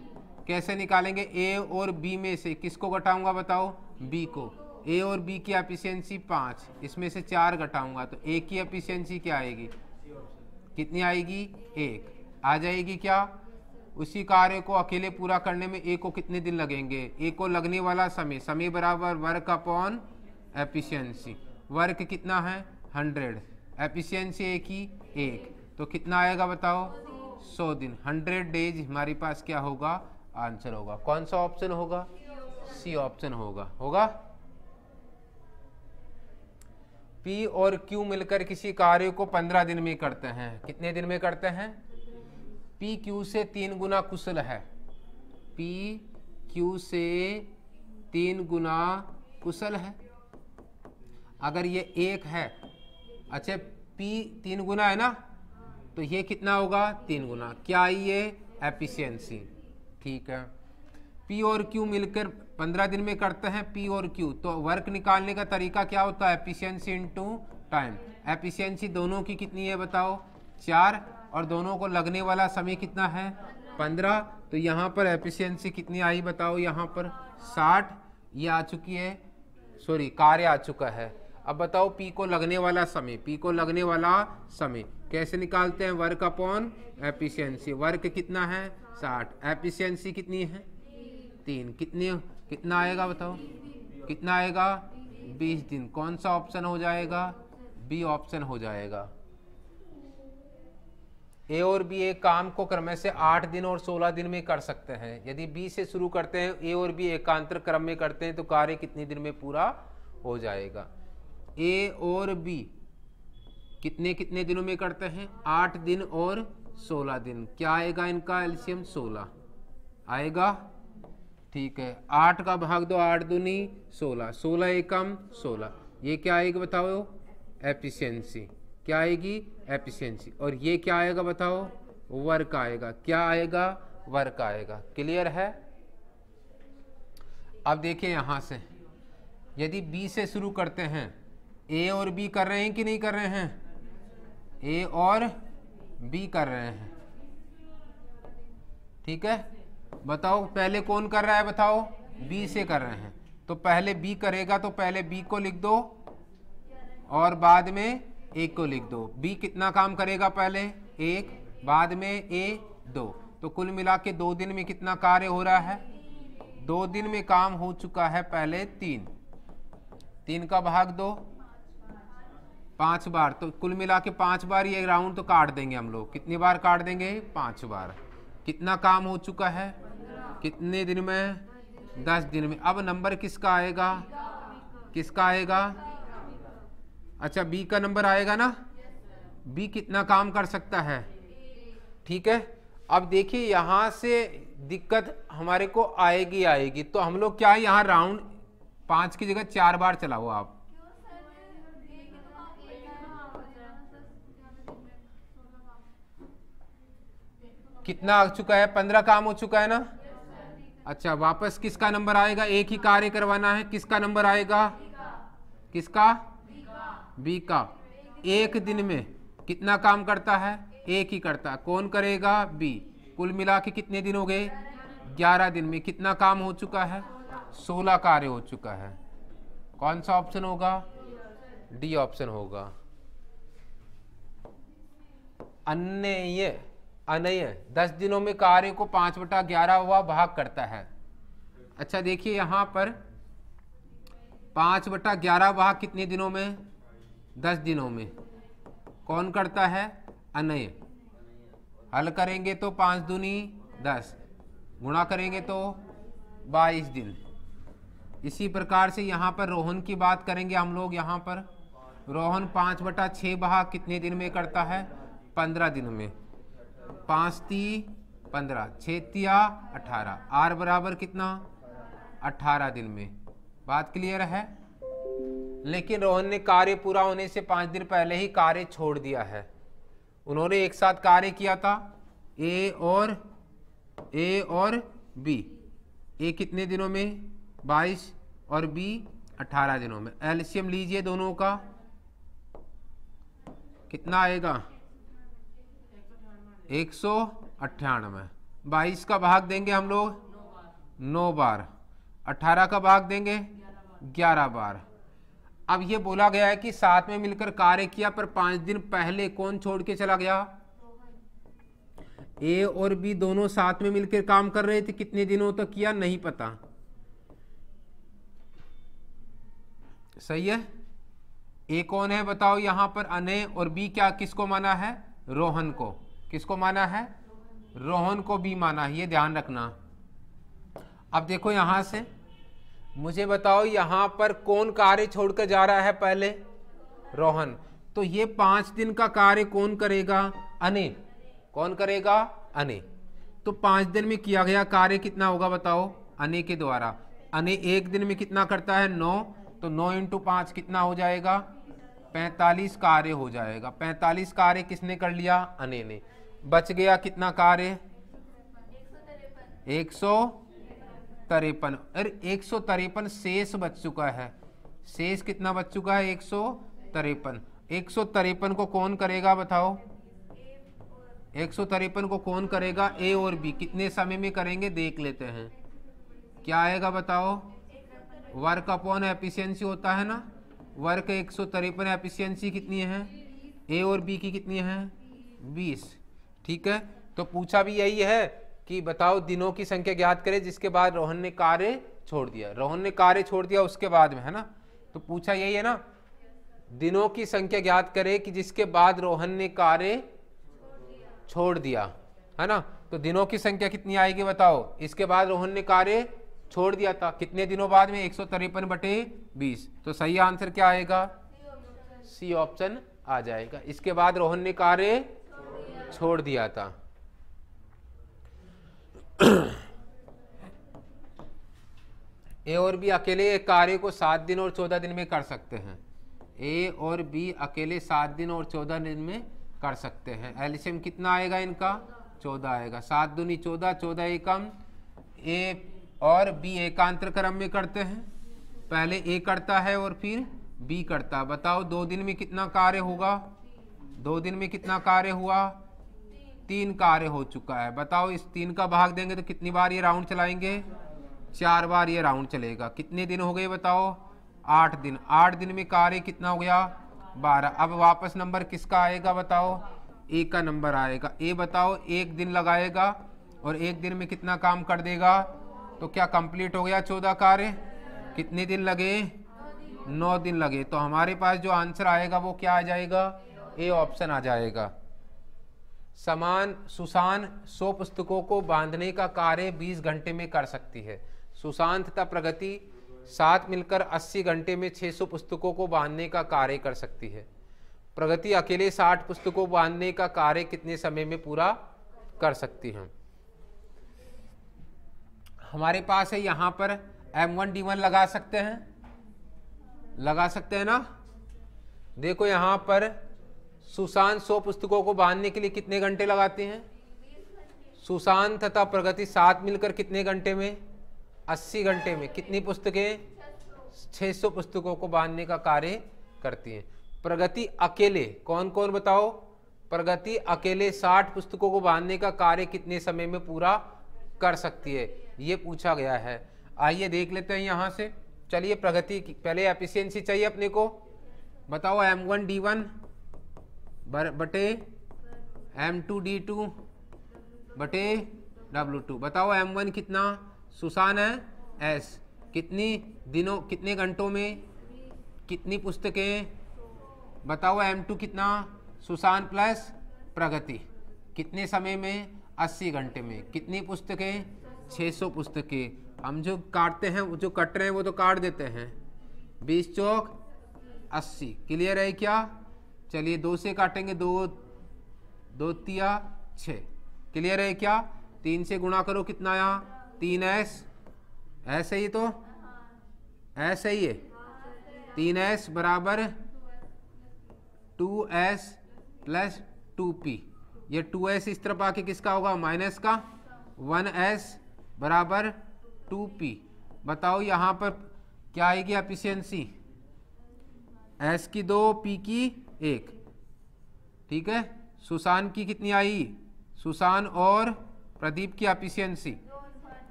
Speaker 1: कैसे निकालेंगे ए और बी में से किसको घटाऊंगा बताओ बी को ए और बी की एफिशिएंसी पाँच इसमें से चार घटाऊंगा तो ए की एफिशिएंसी क्या आएगी कितनी आएगी एक आ जाएगी क्या उसी कार्य को अकेले पूरा करने में ए को कितने दिन लगेंगे ए को लगने वाला समय समय बराबर वर्क अपॉन एफिशिएंसी वर्क कितना है हंड्रेड एफिशिएंसी ए की एक तो कितना आएगा बताओ सौ दिन हंड्रेड डेज हमारे पास क्या होगा आंसर होगा कौन सा ऑप्शन होगा सी ऑप्शन होगा होगा पी और क्यू मिलकर किसी कार्य को पंद्रह दिन में करते हैं कितने दिन में करते हैं पी क्यू से तीन गुना कुशल है पी क्यू से तीन गुना कुशल है अगर ये एक है अच्छा पी तीन गुना है ना तो ये कितना होगा तीन गुना क्या ये एफिशिएंसी ठीक है पी और क्यू मिलकर पंद्रह दिन में करते हैं पी और क्यू तो वर्क निकालने का तरीका क्या होता है एफिशिएंसी इनटू टाइम एफिशियंसी दोनों की कितनी है बताओ चार और दोनों को लगने वाला समय कितना है पंद्रह तो यहाँ पर एफिशियंसी कितनी आई बताओ यहाँ पर साठ ये आ चुकी है सॉरी कार्य आ चुका है अब बताओ पी को लगने वाला समय पी को लगने वाला समय कैसे निकालते हैं वर्क अपॉन एफिशियंसी वर्क कितना है साठ एफिशिएंसी कितनी है तीन कितनी कितना आएगा बताओ कितना आएगा बीस दिन कौन सा ऑप्शन हो जाएगा बी ऑप्शन हो जाएगा ए और बी एक काम को क्रम से आठ दिन और सोलह दिन में कर सकते हैं यदि बी से शुरू करते हैं ए और बी एकांतर क्रम में करते हैं तो कार्य कितने दिन में पूरा हो जाएगा ए और बी कितने कितने दिनों में करते हैं आठ दिन और सोलह दिन क्या आएगा इनका एल्शियम सोलह आएगा ठीक है आठ का भाग दो आठ दुनी सोलह सोलह एकम सोलह ये क्या आएगा बताओ एफिशिएंसी क्या आएगी एफिशिएंसी और ये क्या आएगा बताओ वर्क आएगा क्या आएगा वर्क आएगा क्लियर है अब देखिए यहाँ से यदि बी से शुरू करते हैं ए और बी कर रहे हैं कि नहीं कर रहे हैं ए और बी कर रहे हैं ठीक है बताओ पहले कौन कर रहा है बताओ बी से कर रहे हैं तो पहले बी करेगा तो पहले बी को लिख दो और बाद में एक को लिख दो बी कितना काम करेगा पहले एक बाद में ए दो तो कुल मिला के दो दिन में कितना कार्य हो रहा है दो दिन में काम हो चुका है पहले तीन तीन का भाग दो पाँच बार तो कुल मिला के पाँच बार ये राउंड तो काट देंगे हम लोग कितनी बार काट देंगे पाँच बार कितना काम हो चुका है कितने दिन में दस दिन में अब नंबर किसका आएगा किसका आएगा अच्छा बी का नंबर आएगा ना बी कितना काम कर सकता है ठीक है अब देखिए यहाँ से दिक्कत हमारे को आएगी आएगी तो हम लोग क्या यहाँ राउंड पाँच की जगह चार बार चलाओ आप कितना आ चुका है पंद्रह काम हो चुका है ना अच्छा वापस किसका नंबर आएगा एक ही कार्य करवाना है किसका नंबर आएगा किसका बी का एक दिन में कितना काम करता है एक ही करता है कौन करेगा बी कुल मिला के कितने दिन हो गए ग्यारह दिन में कितना काम हो चुका है सोलह कार्य हो चुका है कौन सा ऑप्शन होगा डी ऑप्शन होगा अन्य नहीं है दस दिनों में कार्य को पाँच बटा ग्यारह हुआ भाग करता है अच्छा देखिए यहाँ पर पाँच बटा ग्यारह भाग कितने दिनों में दस दिनों में कौन करता है अनय हल करेंगे तो पाँच दूनी दस गुणा करेंगे तो बाईस दिन इसी प्रकार से यहाँ पर रोहन की बात करेंगे हम लोग यहाँ पर रोहन पाँच बटा छः भाग कितने दिन में करता है पंद्रह दिन में पांच ती पंद्रह छतिया अठारह आर बराबर कितना अठारह दिन में बात क्लियर है लेकिन रोहन ने कार्य पूरा होने से पाँच दिन पहले ही कार्य छोड़ दिया है उन्होंने एक साथ कार्य किया था ए और ए और बी ए कितने दिनों में बाईस और बी अठारह दिनों में एलसीएम लीजिए दोनों का कितना आएगा एक सौ अट्ठानवे बाईस का भाग देंगे हम लोग नौ बार अट्ठारह का भाग देंगे ग्यारह बार अब ये बोला गया है कि साथ में मिलकर कार्य किया पर पांच दिन पहले कौन छोड़ के चला गया ए और बी दोनों साथ में मिलकर काम कर रहे थे कितने दिनों तक तो किया नहीं पता सही है ए कौन है बताओ यहां पर अने और बी क्या किसको माना है रोहन को किसको माना है रोहन को बी माना ये ध्यान रखना अब देखो यहां से मुझे बताओ यहां पर कौन कार्य छोड़कर जा रहा है पहले रोहन तो ये पांच दिन का कार्य कौन करेगा अने कौन करेगा अने तो पांच दिन में किया गया कार्य कितना होगा बताओ अने के द्वारा अने एक दिन में कितना करता है नौ तो नौ इंटू पांच कितना हो जाएगा पैंतालीस कार्य हो जाएगा पैंतालीस कार्य किसने कर लिया अने ने बच गया कितना कार्य एक सौ तरेपन अरे एक सौ तरेपन शेष बच चुका है शेष कितना बच चुका है एक सौ तरेपन एक सौ तरेपन को कौन करेगा बताओ एक सौ तरेपन को कौन करेगा ए और बी कितने समय में करेंगे देख लेते हैं क्या आएगा बताओ वर्क अपॉन एफिशिएंसी होता है ना वर्क एक सौ तरेपन एफिशियंसी कितनी है ए और बी की कितनी है बीस ठीक है तो पूछा भी यही है कि बताओ दिनों की संख्या ज्ञात करें जिसके बाद रोहन ने कार्य छोड़ दिया रोहन ने कार्य छोड़ दिया उसके बाद में है ना तो पूछा यही है ना दिनों की संख्या ज्ञात करें कि जिसके बाद रोहन ने कार्य छोड़ दिया है ना तो दिनों की संख्या कितनी आएगी बताओ इसके बाद रोहन ने कार्य छोड़ दिया था कितने दिनों बाद में एक सौ तिरपन बटे बीस तो सही आंसर क्या आएगा सी ऑप्शन आ जाएगा इसके बाद रोहन ने कार्य छोड़ दिया था ए और बी अकेले एक कार्य को सात दिन और चौदह दिन में कर सकते हैं ए और बी अकेले सात दिन और चौदह दिन में कर सकते हैं एलिशियम कितना आएगा इनका चौदह आएगा सात दूनी चौदह चौदह एकम ए और बी एकांतर क्रम में करते हैं पहले ए करता है और फिर बी करता बताओ दो दिन में कितना कार्य होगा दो दिन में कितना कार्य हुआ तीन कार्य हो चुका है बताओ इस तीन का भाग देंगे तो कितनी बार ये राउंड चलाएंगे चार बार ये राउंड चलेगा कितने दिन हो गए बताओ आठ दिन आठ दिन में कार्य कितना हो गया बारह अब वापस नंबर किसका आएगा बताओ ए का नंबर आएगा ए बताओ एक दिन लगाएगा और एक दिन में कितना काम कर देगा तो क्या कंप्लीट हो गया चौदह कार्य कितने दिन लगे नौ दिन लगे तो हमारे पास जो आंसर आएगा वो क्या आ जाएगा ए ऑप्शन आ जाएगा समान सुशान सौ पुस्तकों को बांधने का कार्य 20 घंटे में कर सकती है सुशांत तथा प्रगति साथ मिलकर 80 घंटे में 600 पुस्तकों को बांधने का कार्य कर सकती है प्रगति अकेले 60 पुस्तकों बांधने का कार्य कितने समय में पूरा कर सकती है हमारे पास है यहाँ पर D1 लगा सकते हैं लगा सकते हैं ना देखो यहाँ पर सुशांत सौ पुस्तकों को बांधने के लिए कितने घंटे लगाते हैं सुशांत तथा प्रगति साथ मिलकर कितने घंटे में अस्सी घंटे में कितनी पुस्तकें 600 पुस्तकों को बांधने का कार्य करती हैं प्रगति अकेले कौन कौन बताओ प्रगति अकेले 60 पुस्तकों को बांधने का कार्य कितने समय में पूरा कर सकती है ये पूछा गया है आइए देख लेते हैं यहाँ से चलिए प्रगति पहले एफिशियंसी चाहिए अपने को बताओ एम वन डी वन बटे एम टू डी टू बटे डब्लू टू बताओ एम वन कितना सुसान है एस कितनी दिनों कितने घंटों में कितनी पुस्तकें बताओ एम टू कितना सुसान प्लस प्रगति कितने समय में 80 घंटे में कितनी पुस्तकें 600 पुस्तकें हम जो काटते हैं जो कट रहे हैं वो तो काट देते हैं 20 चौक 80 क्लियर है क्या चलिए दो से काटेंगे दो दो तिया छ क्लियर है क्या तीन से गुणा करो कितना यहाँ तीन एस ऐसे ही तो ऐसे ही है तीन एस बराबर two S plus two P ये टू एस इस तरफ आके किसका होगा माइनस का वन एस बराबर टू पी बताओ यहाँ पर क्या आएगी एफिशिएंसी एस की दो पी की एक ठीक है सुशान की कितनी आई सुशान और प्रदीप की एफिशिएंसी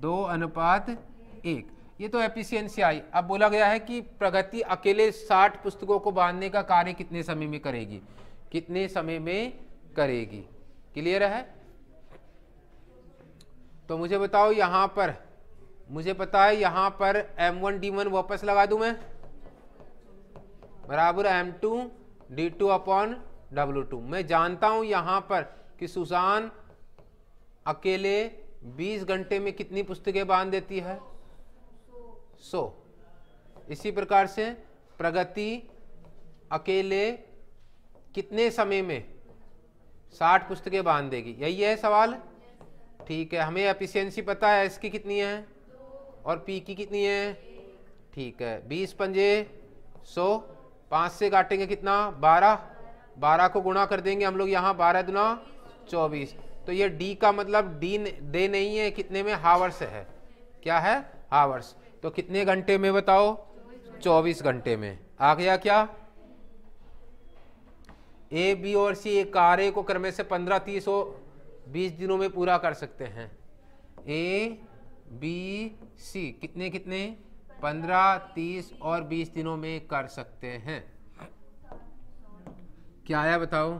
Speaker 1: दो अनुपात एक ये तो एफिशिएंसी आई अब बोला गया है कि प्रगति अकेले साठ पुस्तकों को बांधने का कार्य कितने समय में करेगी कितने समय में करेगी क्लियर है तो मुझे बताओ यहां पर मुझे पता है यहां पर M1 D1 वापस लगा दू मैं बराबर M2 D two upon W two मैं जानता हूं यहां पर कि सुजान अकेले 20 घंटे में कितनी पुस्तकें बांध देती है सो so, इसी प्रकार से प्रगति अकेले कितने समय में 60 पुस्तकें बांध देगी यही है सवाल ठीक है हमें एफिशिएंसी पता है इसकी कितनी है और पी की कितनी है ठीक है 20 पंजे so, पाँच से काटेंगे कितना बारह बारह को गुणा कर देंगे हम लोग यहाँ बारह दुना चौबीस तो ये डी का मतलब डी दे नहीं है कितने में हावर्स है क्या है हावर्स तो कितने घंटे में बताओ चौबीस घंटे में आ गया क्या ए बी और सी एक कार्य को क्रमे से पंद्रह तीस और बीस दिनों में पूरा कर सकते हैं ए बी सी कितने कितने पंद्रह तीस और बीस दिनों में कर सकते हैं क्या आया बताओ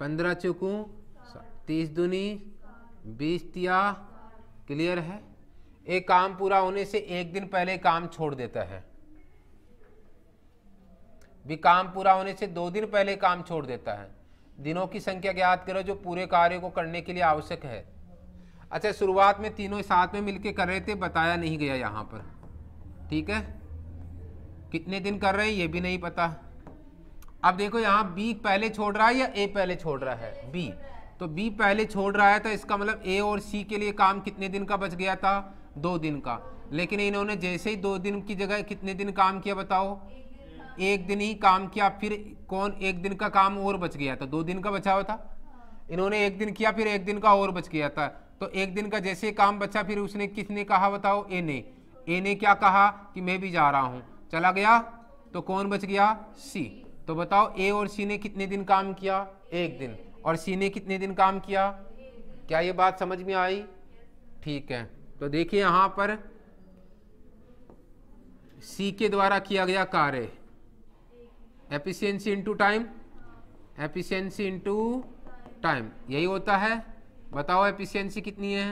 Speaker 1: पंद्रह चुकू तीस दुनी बीस तिया क्लियर है एक काम पूरा होने से एक दिन पहले काम छोड़ देता है भी काम पूरा होने से दो दिन पहले काम छोड़ देता है दिनों की संख्या ज्ञात करो जो पूरे कार्य को करने के लिए आवश्यक है अच्छा शुरुआत में तीनों साथ में मिलकर कर रहे थे बताया नहीं गया यहाँ पर ठीक है कितने दिन कर रहे हैं ये भी नहीं पता अब देखो यहाँ बी पहले छोड़ रहा है या ए पहले छोड़ रहा है बी तो बी पहले छोड़ रहा है तो इसका मतलब ए और सी के लिए काम कितने दिन का बच गया था दो दिन का लेकिन इन्होंने जैसे ही दो दिन की जगह कितने दिन काम किया बताओ एक दिन ही काम किया फिर कौन एक दिन का काम और बच गया था दो दिन का बचा हुआ था इन्होंने एक दिन किया फिर एक दिन का और बच गया था तो एक दिन का जैसे काम बचा फिर उसने किसने कहा बताओ ए ने ए ने क्या कहा कि मैं भी जा रहा हूं चला गया तो कौन बच गया सी तो बताओ ए और सी ने कितने दिन काम किया एक दिन और सी ने कितने दिन काम किया क्या ये बात समझ में आई ठीक है तो देखिए यहां पर सी के द्वारा किया गया कार्य efficiency into time efficiency into time यही होता है बताओ एफिशिएंसी कितनी है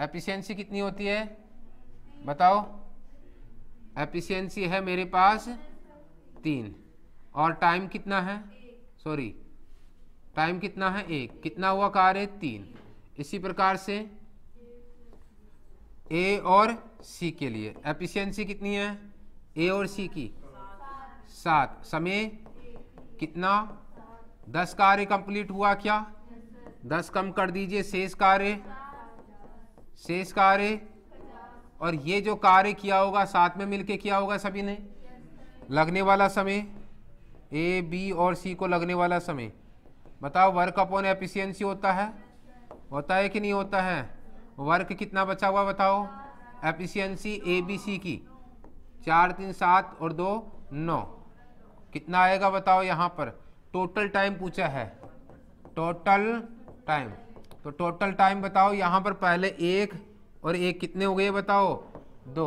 Speaker 1: एफिशिएंसी कितनी होती है बताओ एफिशिएंसी है मेरे पास तीन और टाइम कितना है सॉरी टाइम कितना है एक कितना हुआ कार्य तीन इसी प्रकार से ए और सी के लिए एफिशिएंसी कितनी है ए और सी की सात समय कितना दस कार्य कंप्लीट हुआ क्या दस कम कर दीजिए शेष कार्य शेष कार्य और ये जो कार्य किया होगा साथ में मिलके किया होगा सभी ने लगने वाला समय ए बी और सी को लगने वाला समय बताओ वर्क अपॉन एफिशिएंसी होता है होता है कि नहीं होता है वर्क कितना बचा हुआ बताओ एफिशिएंसी ए बी सी की चार तीन सात और दो नौ कितना आएगा बताओ यहाँ पर टोटल टाइम पूछा है टोटल टाइम तो टोटल टाइम बताओ यहाँ पर पहले एक और एक कितने हो गए बताओ दो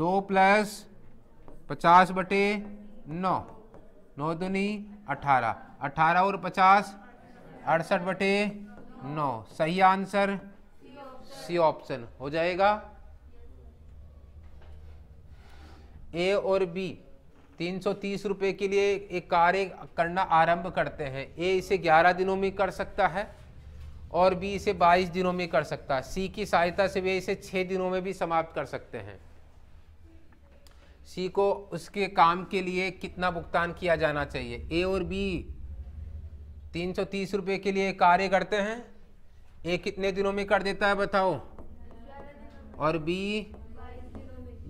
Speaker 1: दो प्लस पचास बटे नौ नौ दुनी अठारह अठारह और पचास अड़सठ बटे नौ सही आंसर सी ऑप्शन हो जाएगा ए और बी 330 रुपए के लिए एक कार्य करना आरंभ करते हैं ए इसे 11 दिनों में कर सकता है और बी इसे 22 दिनों में कर सकता है सी की सहायता से वे इसे 6 दिनों में भी समाप्त कर सकते हैं सी को उसके काम के लिए कितना भुगतान किया जाना चाहिए ए और बी तीन सौ तीस रुपये के लिए कार्य करते हैं ए कितने दिनों में कर देता है बताओ और बी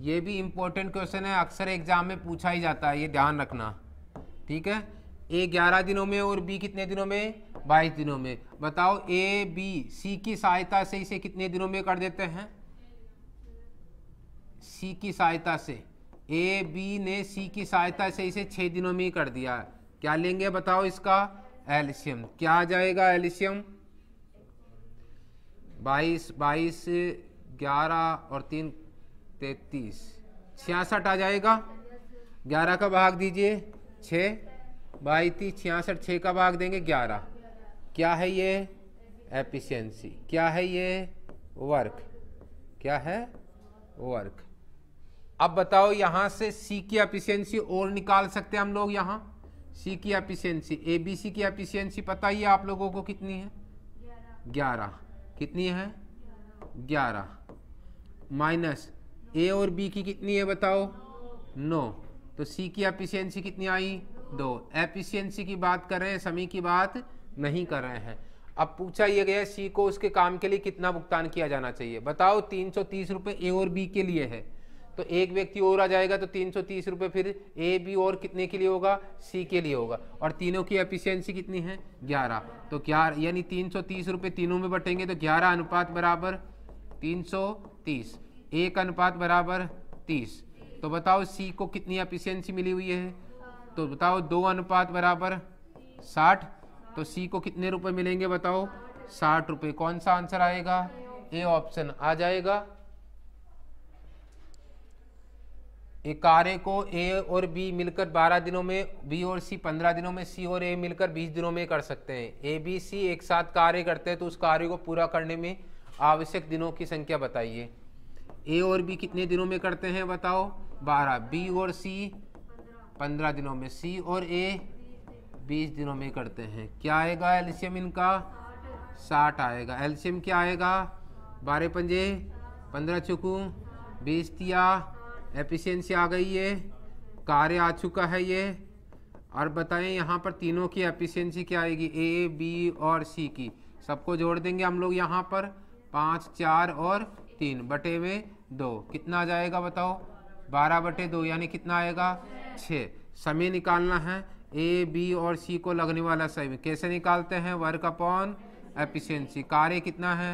Speaker 1: ये भी इम्पोर्टेंट क्वेश्चन है अक्सर एग्जाम में पूछा ही जाता है ये ध्यान रखना ठीक है ए ग्यारह दिनों में और बी कितने दिनों में बाईस दिनों में बताओ ए बी सी की सहायता से इसे कितने दिनों में कर देते हैं सी की सहायता से ए बी ने सी की सहायता से इसे छः दिनों में ही कर दिया क्या लेंगे बताओ इसका एल्शियम क्या आ जाएगा एल्शियम बाईस बाईस ग्यारह और तीन तैतीस छियासठ आ जाएगा ग्यारह का भाग दीजिए छः बाईस छियासठ छः का भाग देंगे ग्यारह क्या है ये एफिशिएंसी क्या है ये वर्क क्या है वर्क अब बताओ यहाँ से सी की एफिशिएंसी और निकाल सकते हैं हम लोग यहाँ सी की एफिशिएंसी ए बी सी की एफिशिएंसी पता ही है आप लोगों को कितनी है ग्यारह कितनी है ग्यारह माइनस ए और बी की कितनी है बताओ नो no. तो सी की एफिशिएंसी कितनी आई दो एफिशिएंसी की बात करें समी की बात नहीं कर रहे हैं अब पूछा यह गया सी को उसके काम के लिए कितना भुगतान किया जाना चाहिए बताओ तीन सौ ए और बी के लिए है तो एक व्यक्ति और आ जाएगा तो तीन सौ फिर ए बी और कितने के लिए होगा सी के लिए होगा और तीनों की एफिशिएंसी कितनी है ग्यारह तो ग्यारह यानी तीन सौ तीनों में बटेंगे तो ग्यारह अनुपात बराबर तीन सौ तीस एक अनुपात बराबर तीस तो बताओ सी को कितनी एफिशिएंसी मिली हुई है तो बताओ दो अनुपात बराबर साठ तो सी को कितने रुपए मिलेंगे बताओ साठ रुपए कौन सा आंसर आएगा ए ऑप्शन आ जाएगा कार्य को ए और बी मिलकर 12 दिनों में बी और सी 15 दिनों में सी और ए मिलकर 20 दिनों में कर सकते हैं ए बी सी एक साथ कार्य करते हैं तो उस कार्य को पूरा करने में आवश्यक दिनों की संख्या बताइए ए और बी कितने दिनों में करते हैं बताओ 12 बी और सी 15 दिनों में सी और ए बीस दिनों में करते हैं क्या आएगा एल्शियम इनका साठ आएगा एल्शियम क्या आएगा बारह पंजे पंद्रह चुकू बीस तिया एफिशिएंसी आ गई ये कार्य आ चुका है ये और बताएं यहाँ पर तीनों की एफिशिएंसी क्या आएगी ए बी और सी की सबको जोड़ देंगे हम लोग यहाँ पर पाँच चार और तीन बटे में दो कितना आ जाएगा बताओ बारह बटे दो यानी कितना आएगा छः समय निकालना है ए बी और सी को लगने वाला समय कैसे निकालते हैं वर्क अपॉन एफिशिएंसी कार्य कितना है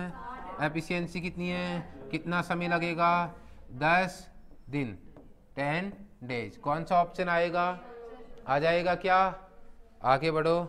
Speaker 1: एफिशिएंसी कितनी है कितना समय लगेगा दस दिन टेन डेज कौन सा ऑप्शन आएगा आ जाएगा क्या आगे बढ़ो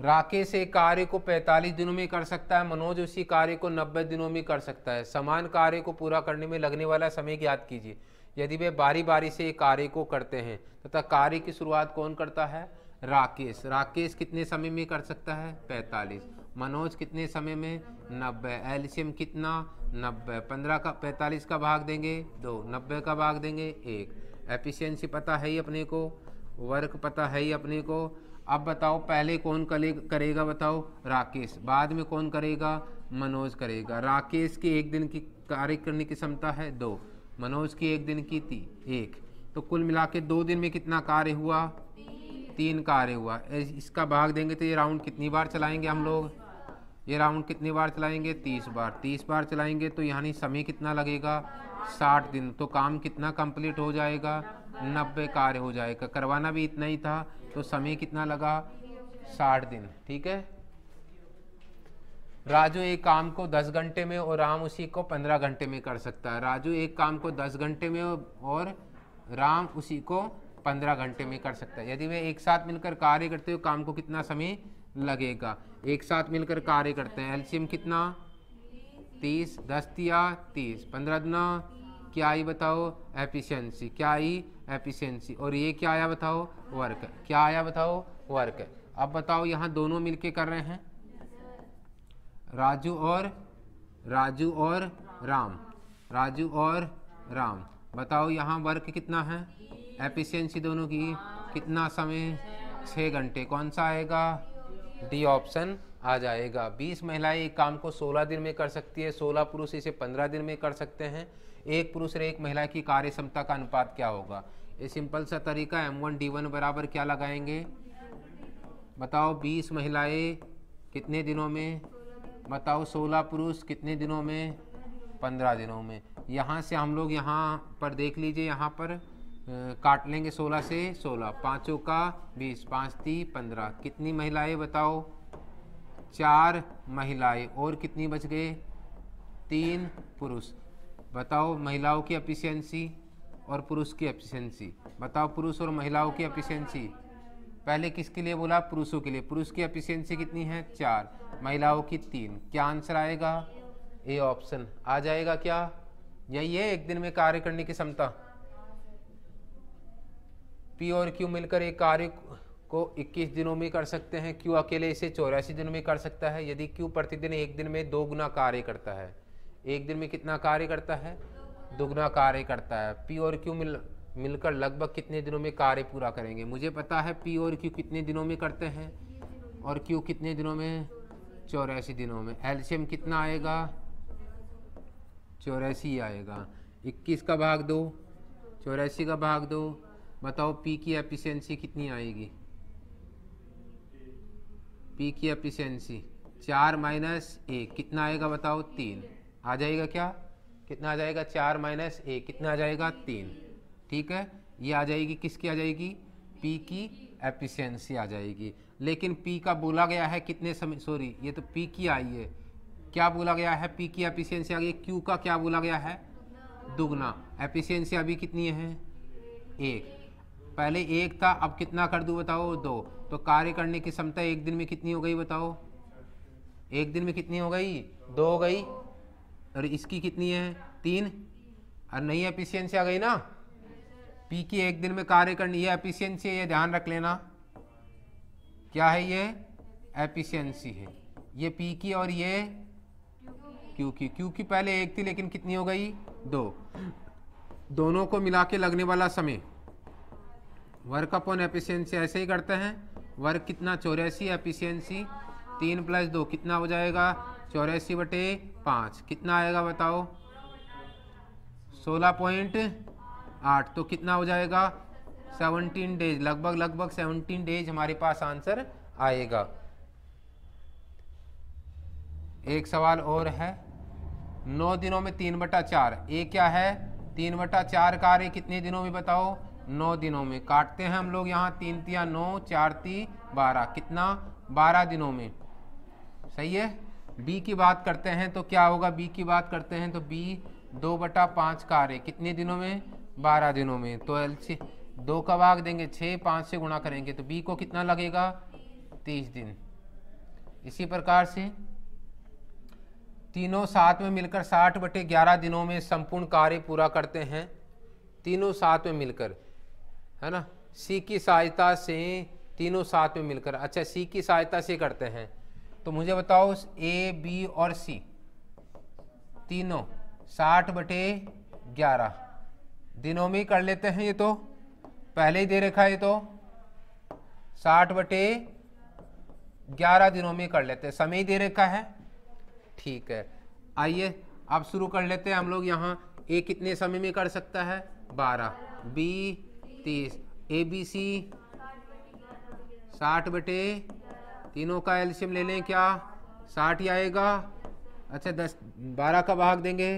Speaker 1: राकेश एक कार्य को 45 दिनों में कर सकता है मनोज उसी कार्य को 90 दिनों में कर सकता है समान कार्य को पूरा करने में लगने वाला समय ज्ञात कीजिए यदि वे बारी बारी से कार्य को करते हैं तथा कार्य की शुरुआत कौन करता है राकेश राकेश कितने समय में कर सकता है 45 मनोज कितने समय में 90 एल्शियम कितना 90 पंद्रह का 45 का भाग देंगे दो 90 का भाग देंगे एक एफिशिएंसी पता है ही अपने को वर्क पता है ही अपने को अब बताओ पहले कौन करेगा बताओ राकेश बाद में कौन करेगा मनोज करेगा राकेश की एक दिन की कार्य करने की क्षमता है दो मनोज की एक दिन की थी एक तो कुल मिला के दो दिन में कितना कार्य हुआ तीन कार्य हुआ इसका भाग देंगे तो ये राउंड कितनी बार चलाएंगे हम लोग ये राउंड कितनी बार चलाएंगे तीस बार तीस बार चलाएंगे तो यानी समय कितना लगेगा साठ दिन तो काम कितना कंप्लीट हो जाएगा नब्बे कार्य हो जाएगा करवाना भी इतना ही था तो समय कितना लगा साठ दिन ठीक है राजू एक काम को 10 घंटे में और राम उसी को 15 घंटे में कर सकता है राजू एक काम को 10 घंटे में और राम उसी को 15 घंटे में कर सकता है यदि वे एक साथ मिलकर कार्य करते हो काम को कितना समय लगेगा एक साथ मिलकर कार्य करते हैं एल्शियम कितना तीस दस दिया तीस पंद्रह दुना क्या आई बताओ एफिशिएंसी क्या आई एफिशिएंसी और ये क्या आया बताओ वर्क क्या आया बताओ वर्क अब बताओ यहाँ दोनों मिलके कर रहे हैं राजू और राजू और राम राजू और राम बताओ यहाँ वर्क कितना है एफिशिएंसी दोनों की कितना समय छः घंटे कौन सा आएगा डी ऑप्शन आ जाएगा बीस महिलाएं एक काम को सोलह दिन में कर सकती है सोलह पुरुष इसे पंद्रह दिन में कर सकते हैं एक पुरुष और एक महिला की कार्य क्षमता का अनुपात क्या होगा ये सिंपल सा तरीका एम वन डी वन बराबर क्या लगाएंगे बताओ बीस महिलाएं कितने दिनों में बताओ सोलह पुरुष कितने दिनों में पंद्रह दिनों में यहाँ से हम लोग यहाँ पर देख लीजिए यहाँ पर आ, काट लेंगे सोलह से सोलह पाँचों का बीस पाँच ती पंद्रह कितनी महिलाएं बताओ चार महिलाएं और कितनी बच गए तीन पुरुष बताओ महिलाओं की एफिशिएंसी और पुरुष की एफिशिएंसी बताओ पुरुष और महिलाओं की एफिशिएंसी पहले किसके लिए बोला पुरुषों के लिए पुरुष की एफिशिएंसी कितनी है चार महिलाओं की तीन क्या आंसर आएगा ए ऑप्शन आ जाएगा क्या यही है एक दिन में कार्य करने की क्षमता पी और क्यू मिलकर एक कार्य को 21 दिनों में कर सकते हैं क्यू अकेले इसे चौरासी दिनों में कर सकता है यदि क्यू प्रतिदिन एक दिन में दो गुना कार्य करता है एक दिन में कितना कार्य करता है दोगुना कार्य करता है पी और क्यू मिल मिलकर लगभग कितने दिनों में कार्य पूरा करेंगे मुझे पता है पी और क्यू कितने दिनों में करते हैं और क्यू कितने दिनों में चौरासी दिनों में एल्शियम कितना आएगा चौरासी आएगा इक्कीस का भाग दो चौरासी का भाग दो बताओ पी की एफिशिएंसी कितनी आएगी पी की एफिशिएंसी चार माइनस एक कितना आएगा बताओ तीन आ जाएगा क्या कितना आ जाएगा चार माइनस एक कितना आ जाएगा तीन ठीक है ये आ जाएगी किसकी आ जाएगी पी की एफिशिएंसी आ जाएगी लेकिन पी का बोला गया है कितने समय सॉरी ये तो पी की आई है क्या बोला गया है पी की एफिशिएंसी आ गई क्यू का क्या बोला गया है दुगना एफिशिएंसी अभी कितनी है एक पहले एक था अब कितना कर दूँ बताओ दो तो कार्य करने की क्षमता एक दिन में कितनी हो गई बताओ एक दिन में कितनी हो गई दो हो गई और इसकी कितनी है तीन और नई एफिशिएंसी आ गई ना पी की एक दिन में कार्य करनी है एफिशिएंसी ये ध्यान रख लेना क्या है ये एफिशिएंसी है ये पी की और ये क्यू की क्यू की पहले एक थी लेकिन कितनी हो गई दो दोनों को मिला के लगने वाला समय वर्क अपॉन एफिशिएंसी ऐसे ही करते हैं वर्क कितना चौरासी एफिशिएंसी तीन प्लस दो कितना हो जाएगा चौरासी बटे पाँच कितना आएगा बताओ सोलह पॉइंट आठ तो कितना हो जाएगा सेवनटीन डेज लगभग लगभग सेवनटीन डेज हमारे पास आंसर आएगा एक सवाल और है नौ दिनों में तीन बटा चार ये क्या है तीन बटा चार कार्य कितने दिनों में बताओ नौ दिनों में काटते हैं हम लोग यहाँ तीन तिया नौ चार ती बारह कितना बारह दिनों में सही है बी की बात करते हैं तो क्या होगा बी की बात करते हैं तो बी दो बटा पाँच कार्य कितने दिनों में बारह दिनों में तो एल दो का भाग देंगे छः पाँच से गुणा करेंगे तो बी को कितना लगेगा तीस दिन इसी प्रकार से तीनों साथ में मिलकर साठ बटे ग्यारह दिनों में संपूर्ण कार्य पूरा करते हैं तीनों साथ में मिलकर है ना सी की सहायता से तीनों साथ में मिलकर अच्छा सी की सहायता से करते हैं तो मुझे बताओ ए बी और सी तीनों साठ बटे ग्यारह दिनों में ही कर लेते हैं ये तो पहले ही दे रखा है तो साठ बटे ग्यारह दिनों में कर लेते हैं समय दे रखा है ठीक है आइए अब शुरू कर लेते हैं हम लोग यहाँ ए कितने समय में कर सकता है बारह बी तीस ए बी सी साठ बटे तीनों का एल्शियम ले लें क्या साठ ही आएगा अच्छा दस बारह का भाग देंगे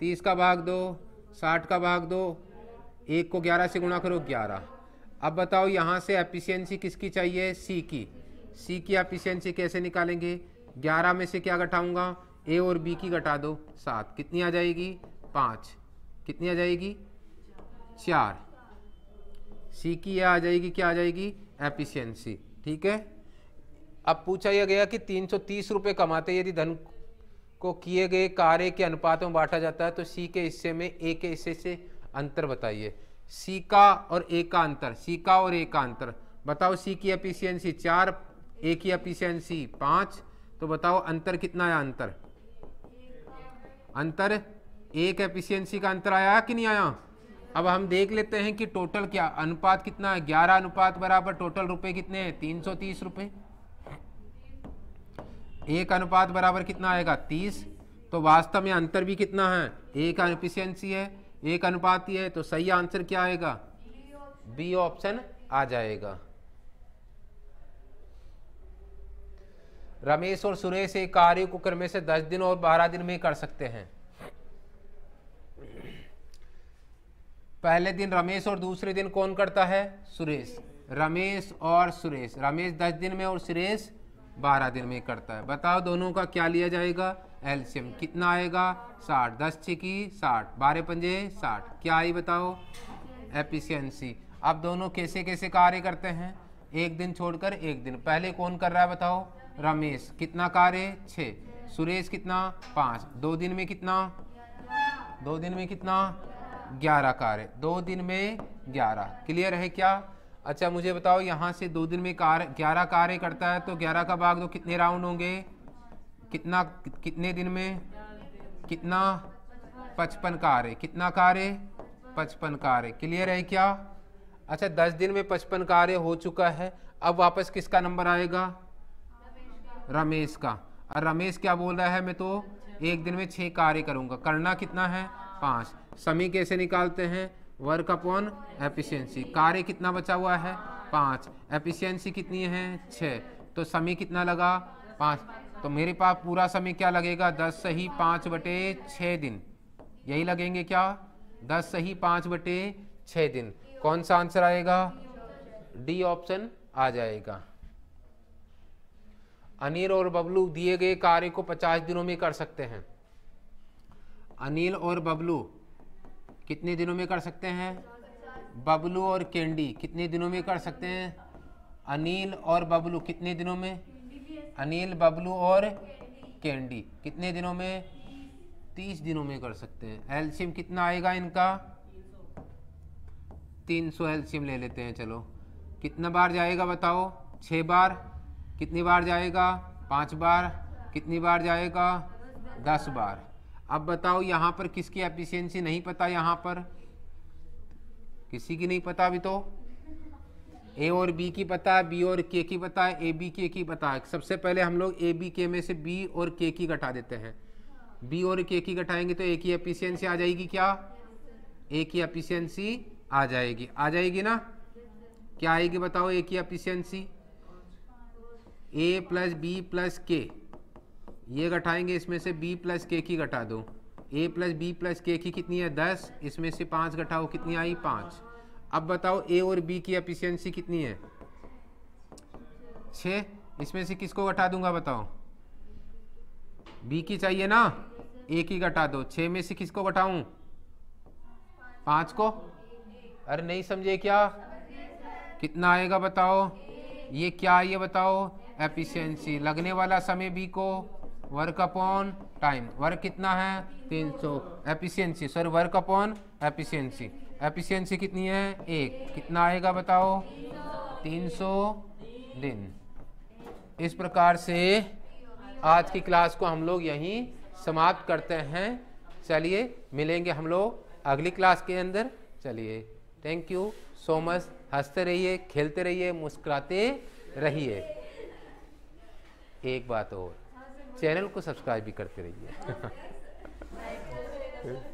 Speaker 1: तीस का भाग दो साठ का भाग दो एक को ग्यारह से गुणा करो ग्यारह अब बताओ यहाँ से एफिशियंसी किसकी चाहिए सी की सी की एफिशियंसी कैसे निकालेंगे ग्यारह में से क्या घटाऊंगा ए और बी की घटा दो सात कितनी आ जाएगी पाँच कितनी आ जाएगी चार सी की आ जाएगी क्या आ जाएगी एफिशियंसी ठीक है अब पूछा यह गया कि तीन सौ तीस रुपये कमाते यदि धन को किए गए कार्य के अनुपात में बांटा जाता है तो सी के हिस्से में ए के हिस्से से अंतर बताइए सी का और ए का अंतर सी का और ए का अंतर बताओ सी की एफिशियंसी चार ए की एफिशियंसी पांच तो बताओ अंतर कितना आया अंतर अंतर एक एफिशियंसी का अंतर आया कि नहीं आया अब हम देख लेते हैं कि टोटल क्या अनुपात कितना है ग्यारह अनुपात बराबर टोटल रुपए कितने हैं तीन सौ तीस रुपये एक अनुपात बराबर कितना आएगा तीस तो वास्तव में अंतर भी कितना है एक एफिशियंसी है एक अनुपाती है तो सही आंसर क्या आएगा बी ऑप्शन आ जाएगा रमेश और सुरेश एक कार्य को क्रमे से दस दिन और बारह दिन में कर सकते हैं पहले दिन रमेश और दूसरे दिन कौन करता है सुरेश रमेश और सुरेश रमेश दस दिन में और सुरेश बारह दिन में करता है बताओ दोनों का क्या लिया जाएगा एल्शियम कितना आएगा साठ दस छिकी साठ बारह पंजे साठ क्या आई बताओ एफिशिएंसी अब दोनों कैसे कैसे कार्य करते हैं एक दिन छोड़कर एक दिन पहले कौन कर रहा है बताओ रमेश कितना कार्य छः सुरेश कितना पाँच दो दिन में कितना दो दिन में कितना ग्यारह कार्य दो दिन में ग्यारह क्लियर है क्या अच्छा मुझे बताओ यहाँ से दो दिन में कार ग्यारह कार्य करता है तो ग्यारह का भाग दो तो कितने राउंड होंगे कितना कितने दिन में कितना पचपन कार्य कितना कार्य पचपन कार्य क्लियर है क्या अच्छा दस दिन में पचपन कार्य हो चुका है अब वापस किसका नंबर आएगा रमेश का और रमेश क्या बोल रहा है मैं तो एक दिन में छः कार्य करूँगा करना कितना है पाँच समी कैसे निकालते हैं वर्क अपॉन एफिशिएंसी कार्य कितना बचा हुआ है पाँच एफिशिएंसी कितनी है छः तो समी कितना लगा पाँच तो मेरे पास पूरा समय क्या लगेगा दस सही पाँच बटे छः दिन यही लगेंगे क्या दस सही पाँच बटे छः दिन कौन सा आंसर आएगा डी ऑप्शन आ जाएगा अनिल और बबलू दिए गए कार्य को पचास दिनों में कर सकते हैं अनिल और बबलू कितने दिनों में कर सकते हैं बबलू और कैंडी कितने दिनों में कर सकते हैं अनिल और बबलू कितने दिनों में अनिल बबलू और कैंडी कितने दिनों में तीस दिनों में कर सकते हैं एल्शियम कितना आएगा इनका तीन सौ एल्शियम ले लेते हैं चलो कितना बार जाएगा बताओ छः बार कितनी बार जाएगा पाँच बार कितनी बार जाएगा दस बार अब बताओ यहाँ पर किसकी एफिशिएंसी नहीं पता यहाँ पर किसी की नहीं पता अभी तो ए और बी की पता है बी और के की पता है ए बी के की पता है सबसे पहले हम लोग ए बी के में से बी और के की घटा देते हैं बी और के की घटाएंगे तो ए की एफिशियंसी आ जाएगी क्या ए की एफिशियंसी आ जाएगी आ जाएगी ना क्या आएगी बताओ ए की efficiency A plus B plus के ये घटाएंगे इसमें से बी प्लस के की घटा दो ए प्लस बी प्लस के की कितनी है दस इसमें से पाँच घटाओ कितनी आई पाँच अब बताओ ए और बी की एफिशिएंसी कितनी है छः इसमें से किसको घटा दूंगा बताओ बी की चाहिए ना ए की घटा दो छः में से किसको घटाऊं पाँच को अरे नहीं समझे क्या कितना आएगा बताओ ये क्या ये बताओ एफिशिएंसी लगने वाला समय बी को वर्क अपॉन टाइम वर्क कितना है 300 efficiency sorry work upon efficiency efficiency कितनी है एक कितना आएगा बताओ तीन सौ दिन इस प्रकार से आज की क्लास को हम लोग यहीं समाप्त करते हैं चलिए मिलेंगे हम लोग अगली क्लास के अंदर चलिए थैंक यू सो मच हंसते रहिए खेलते रहिए मुस्कुराते रहिए एक बात और चैनल को सब्सक्राइब भी करते रहिए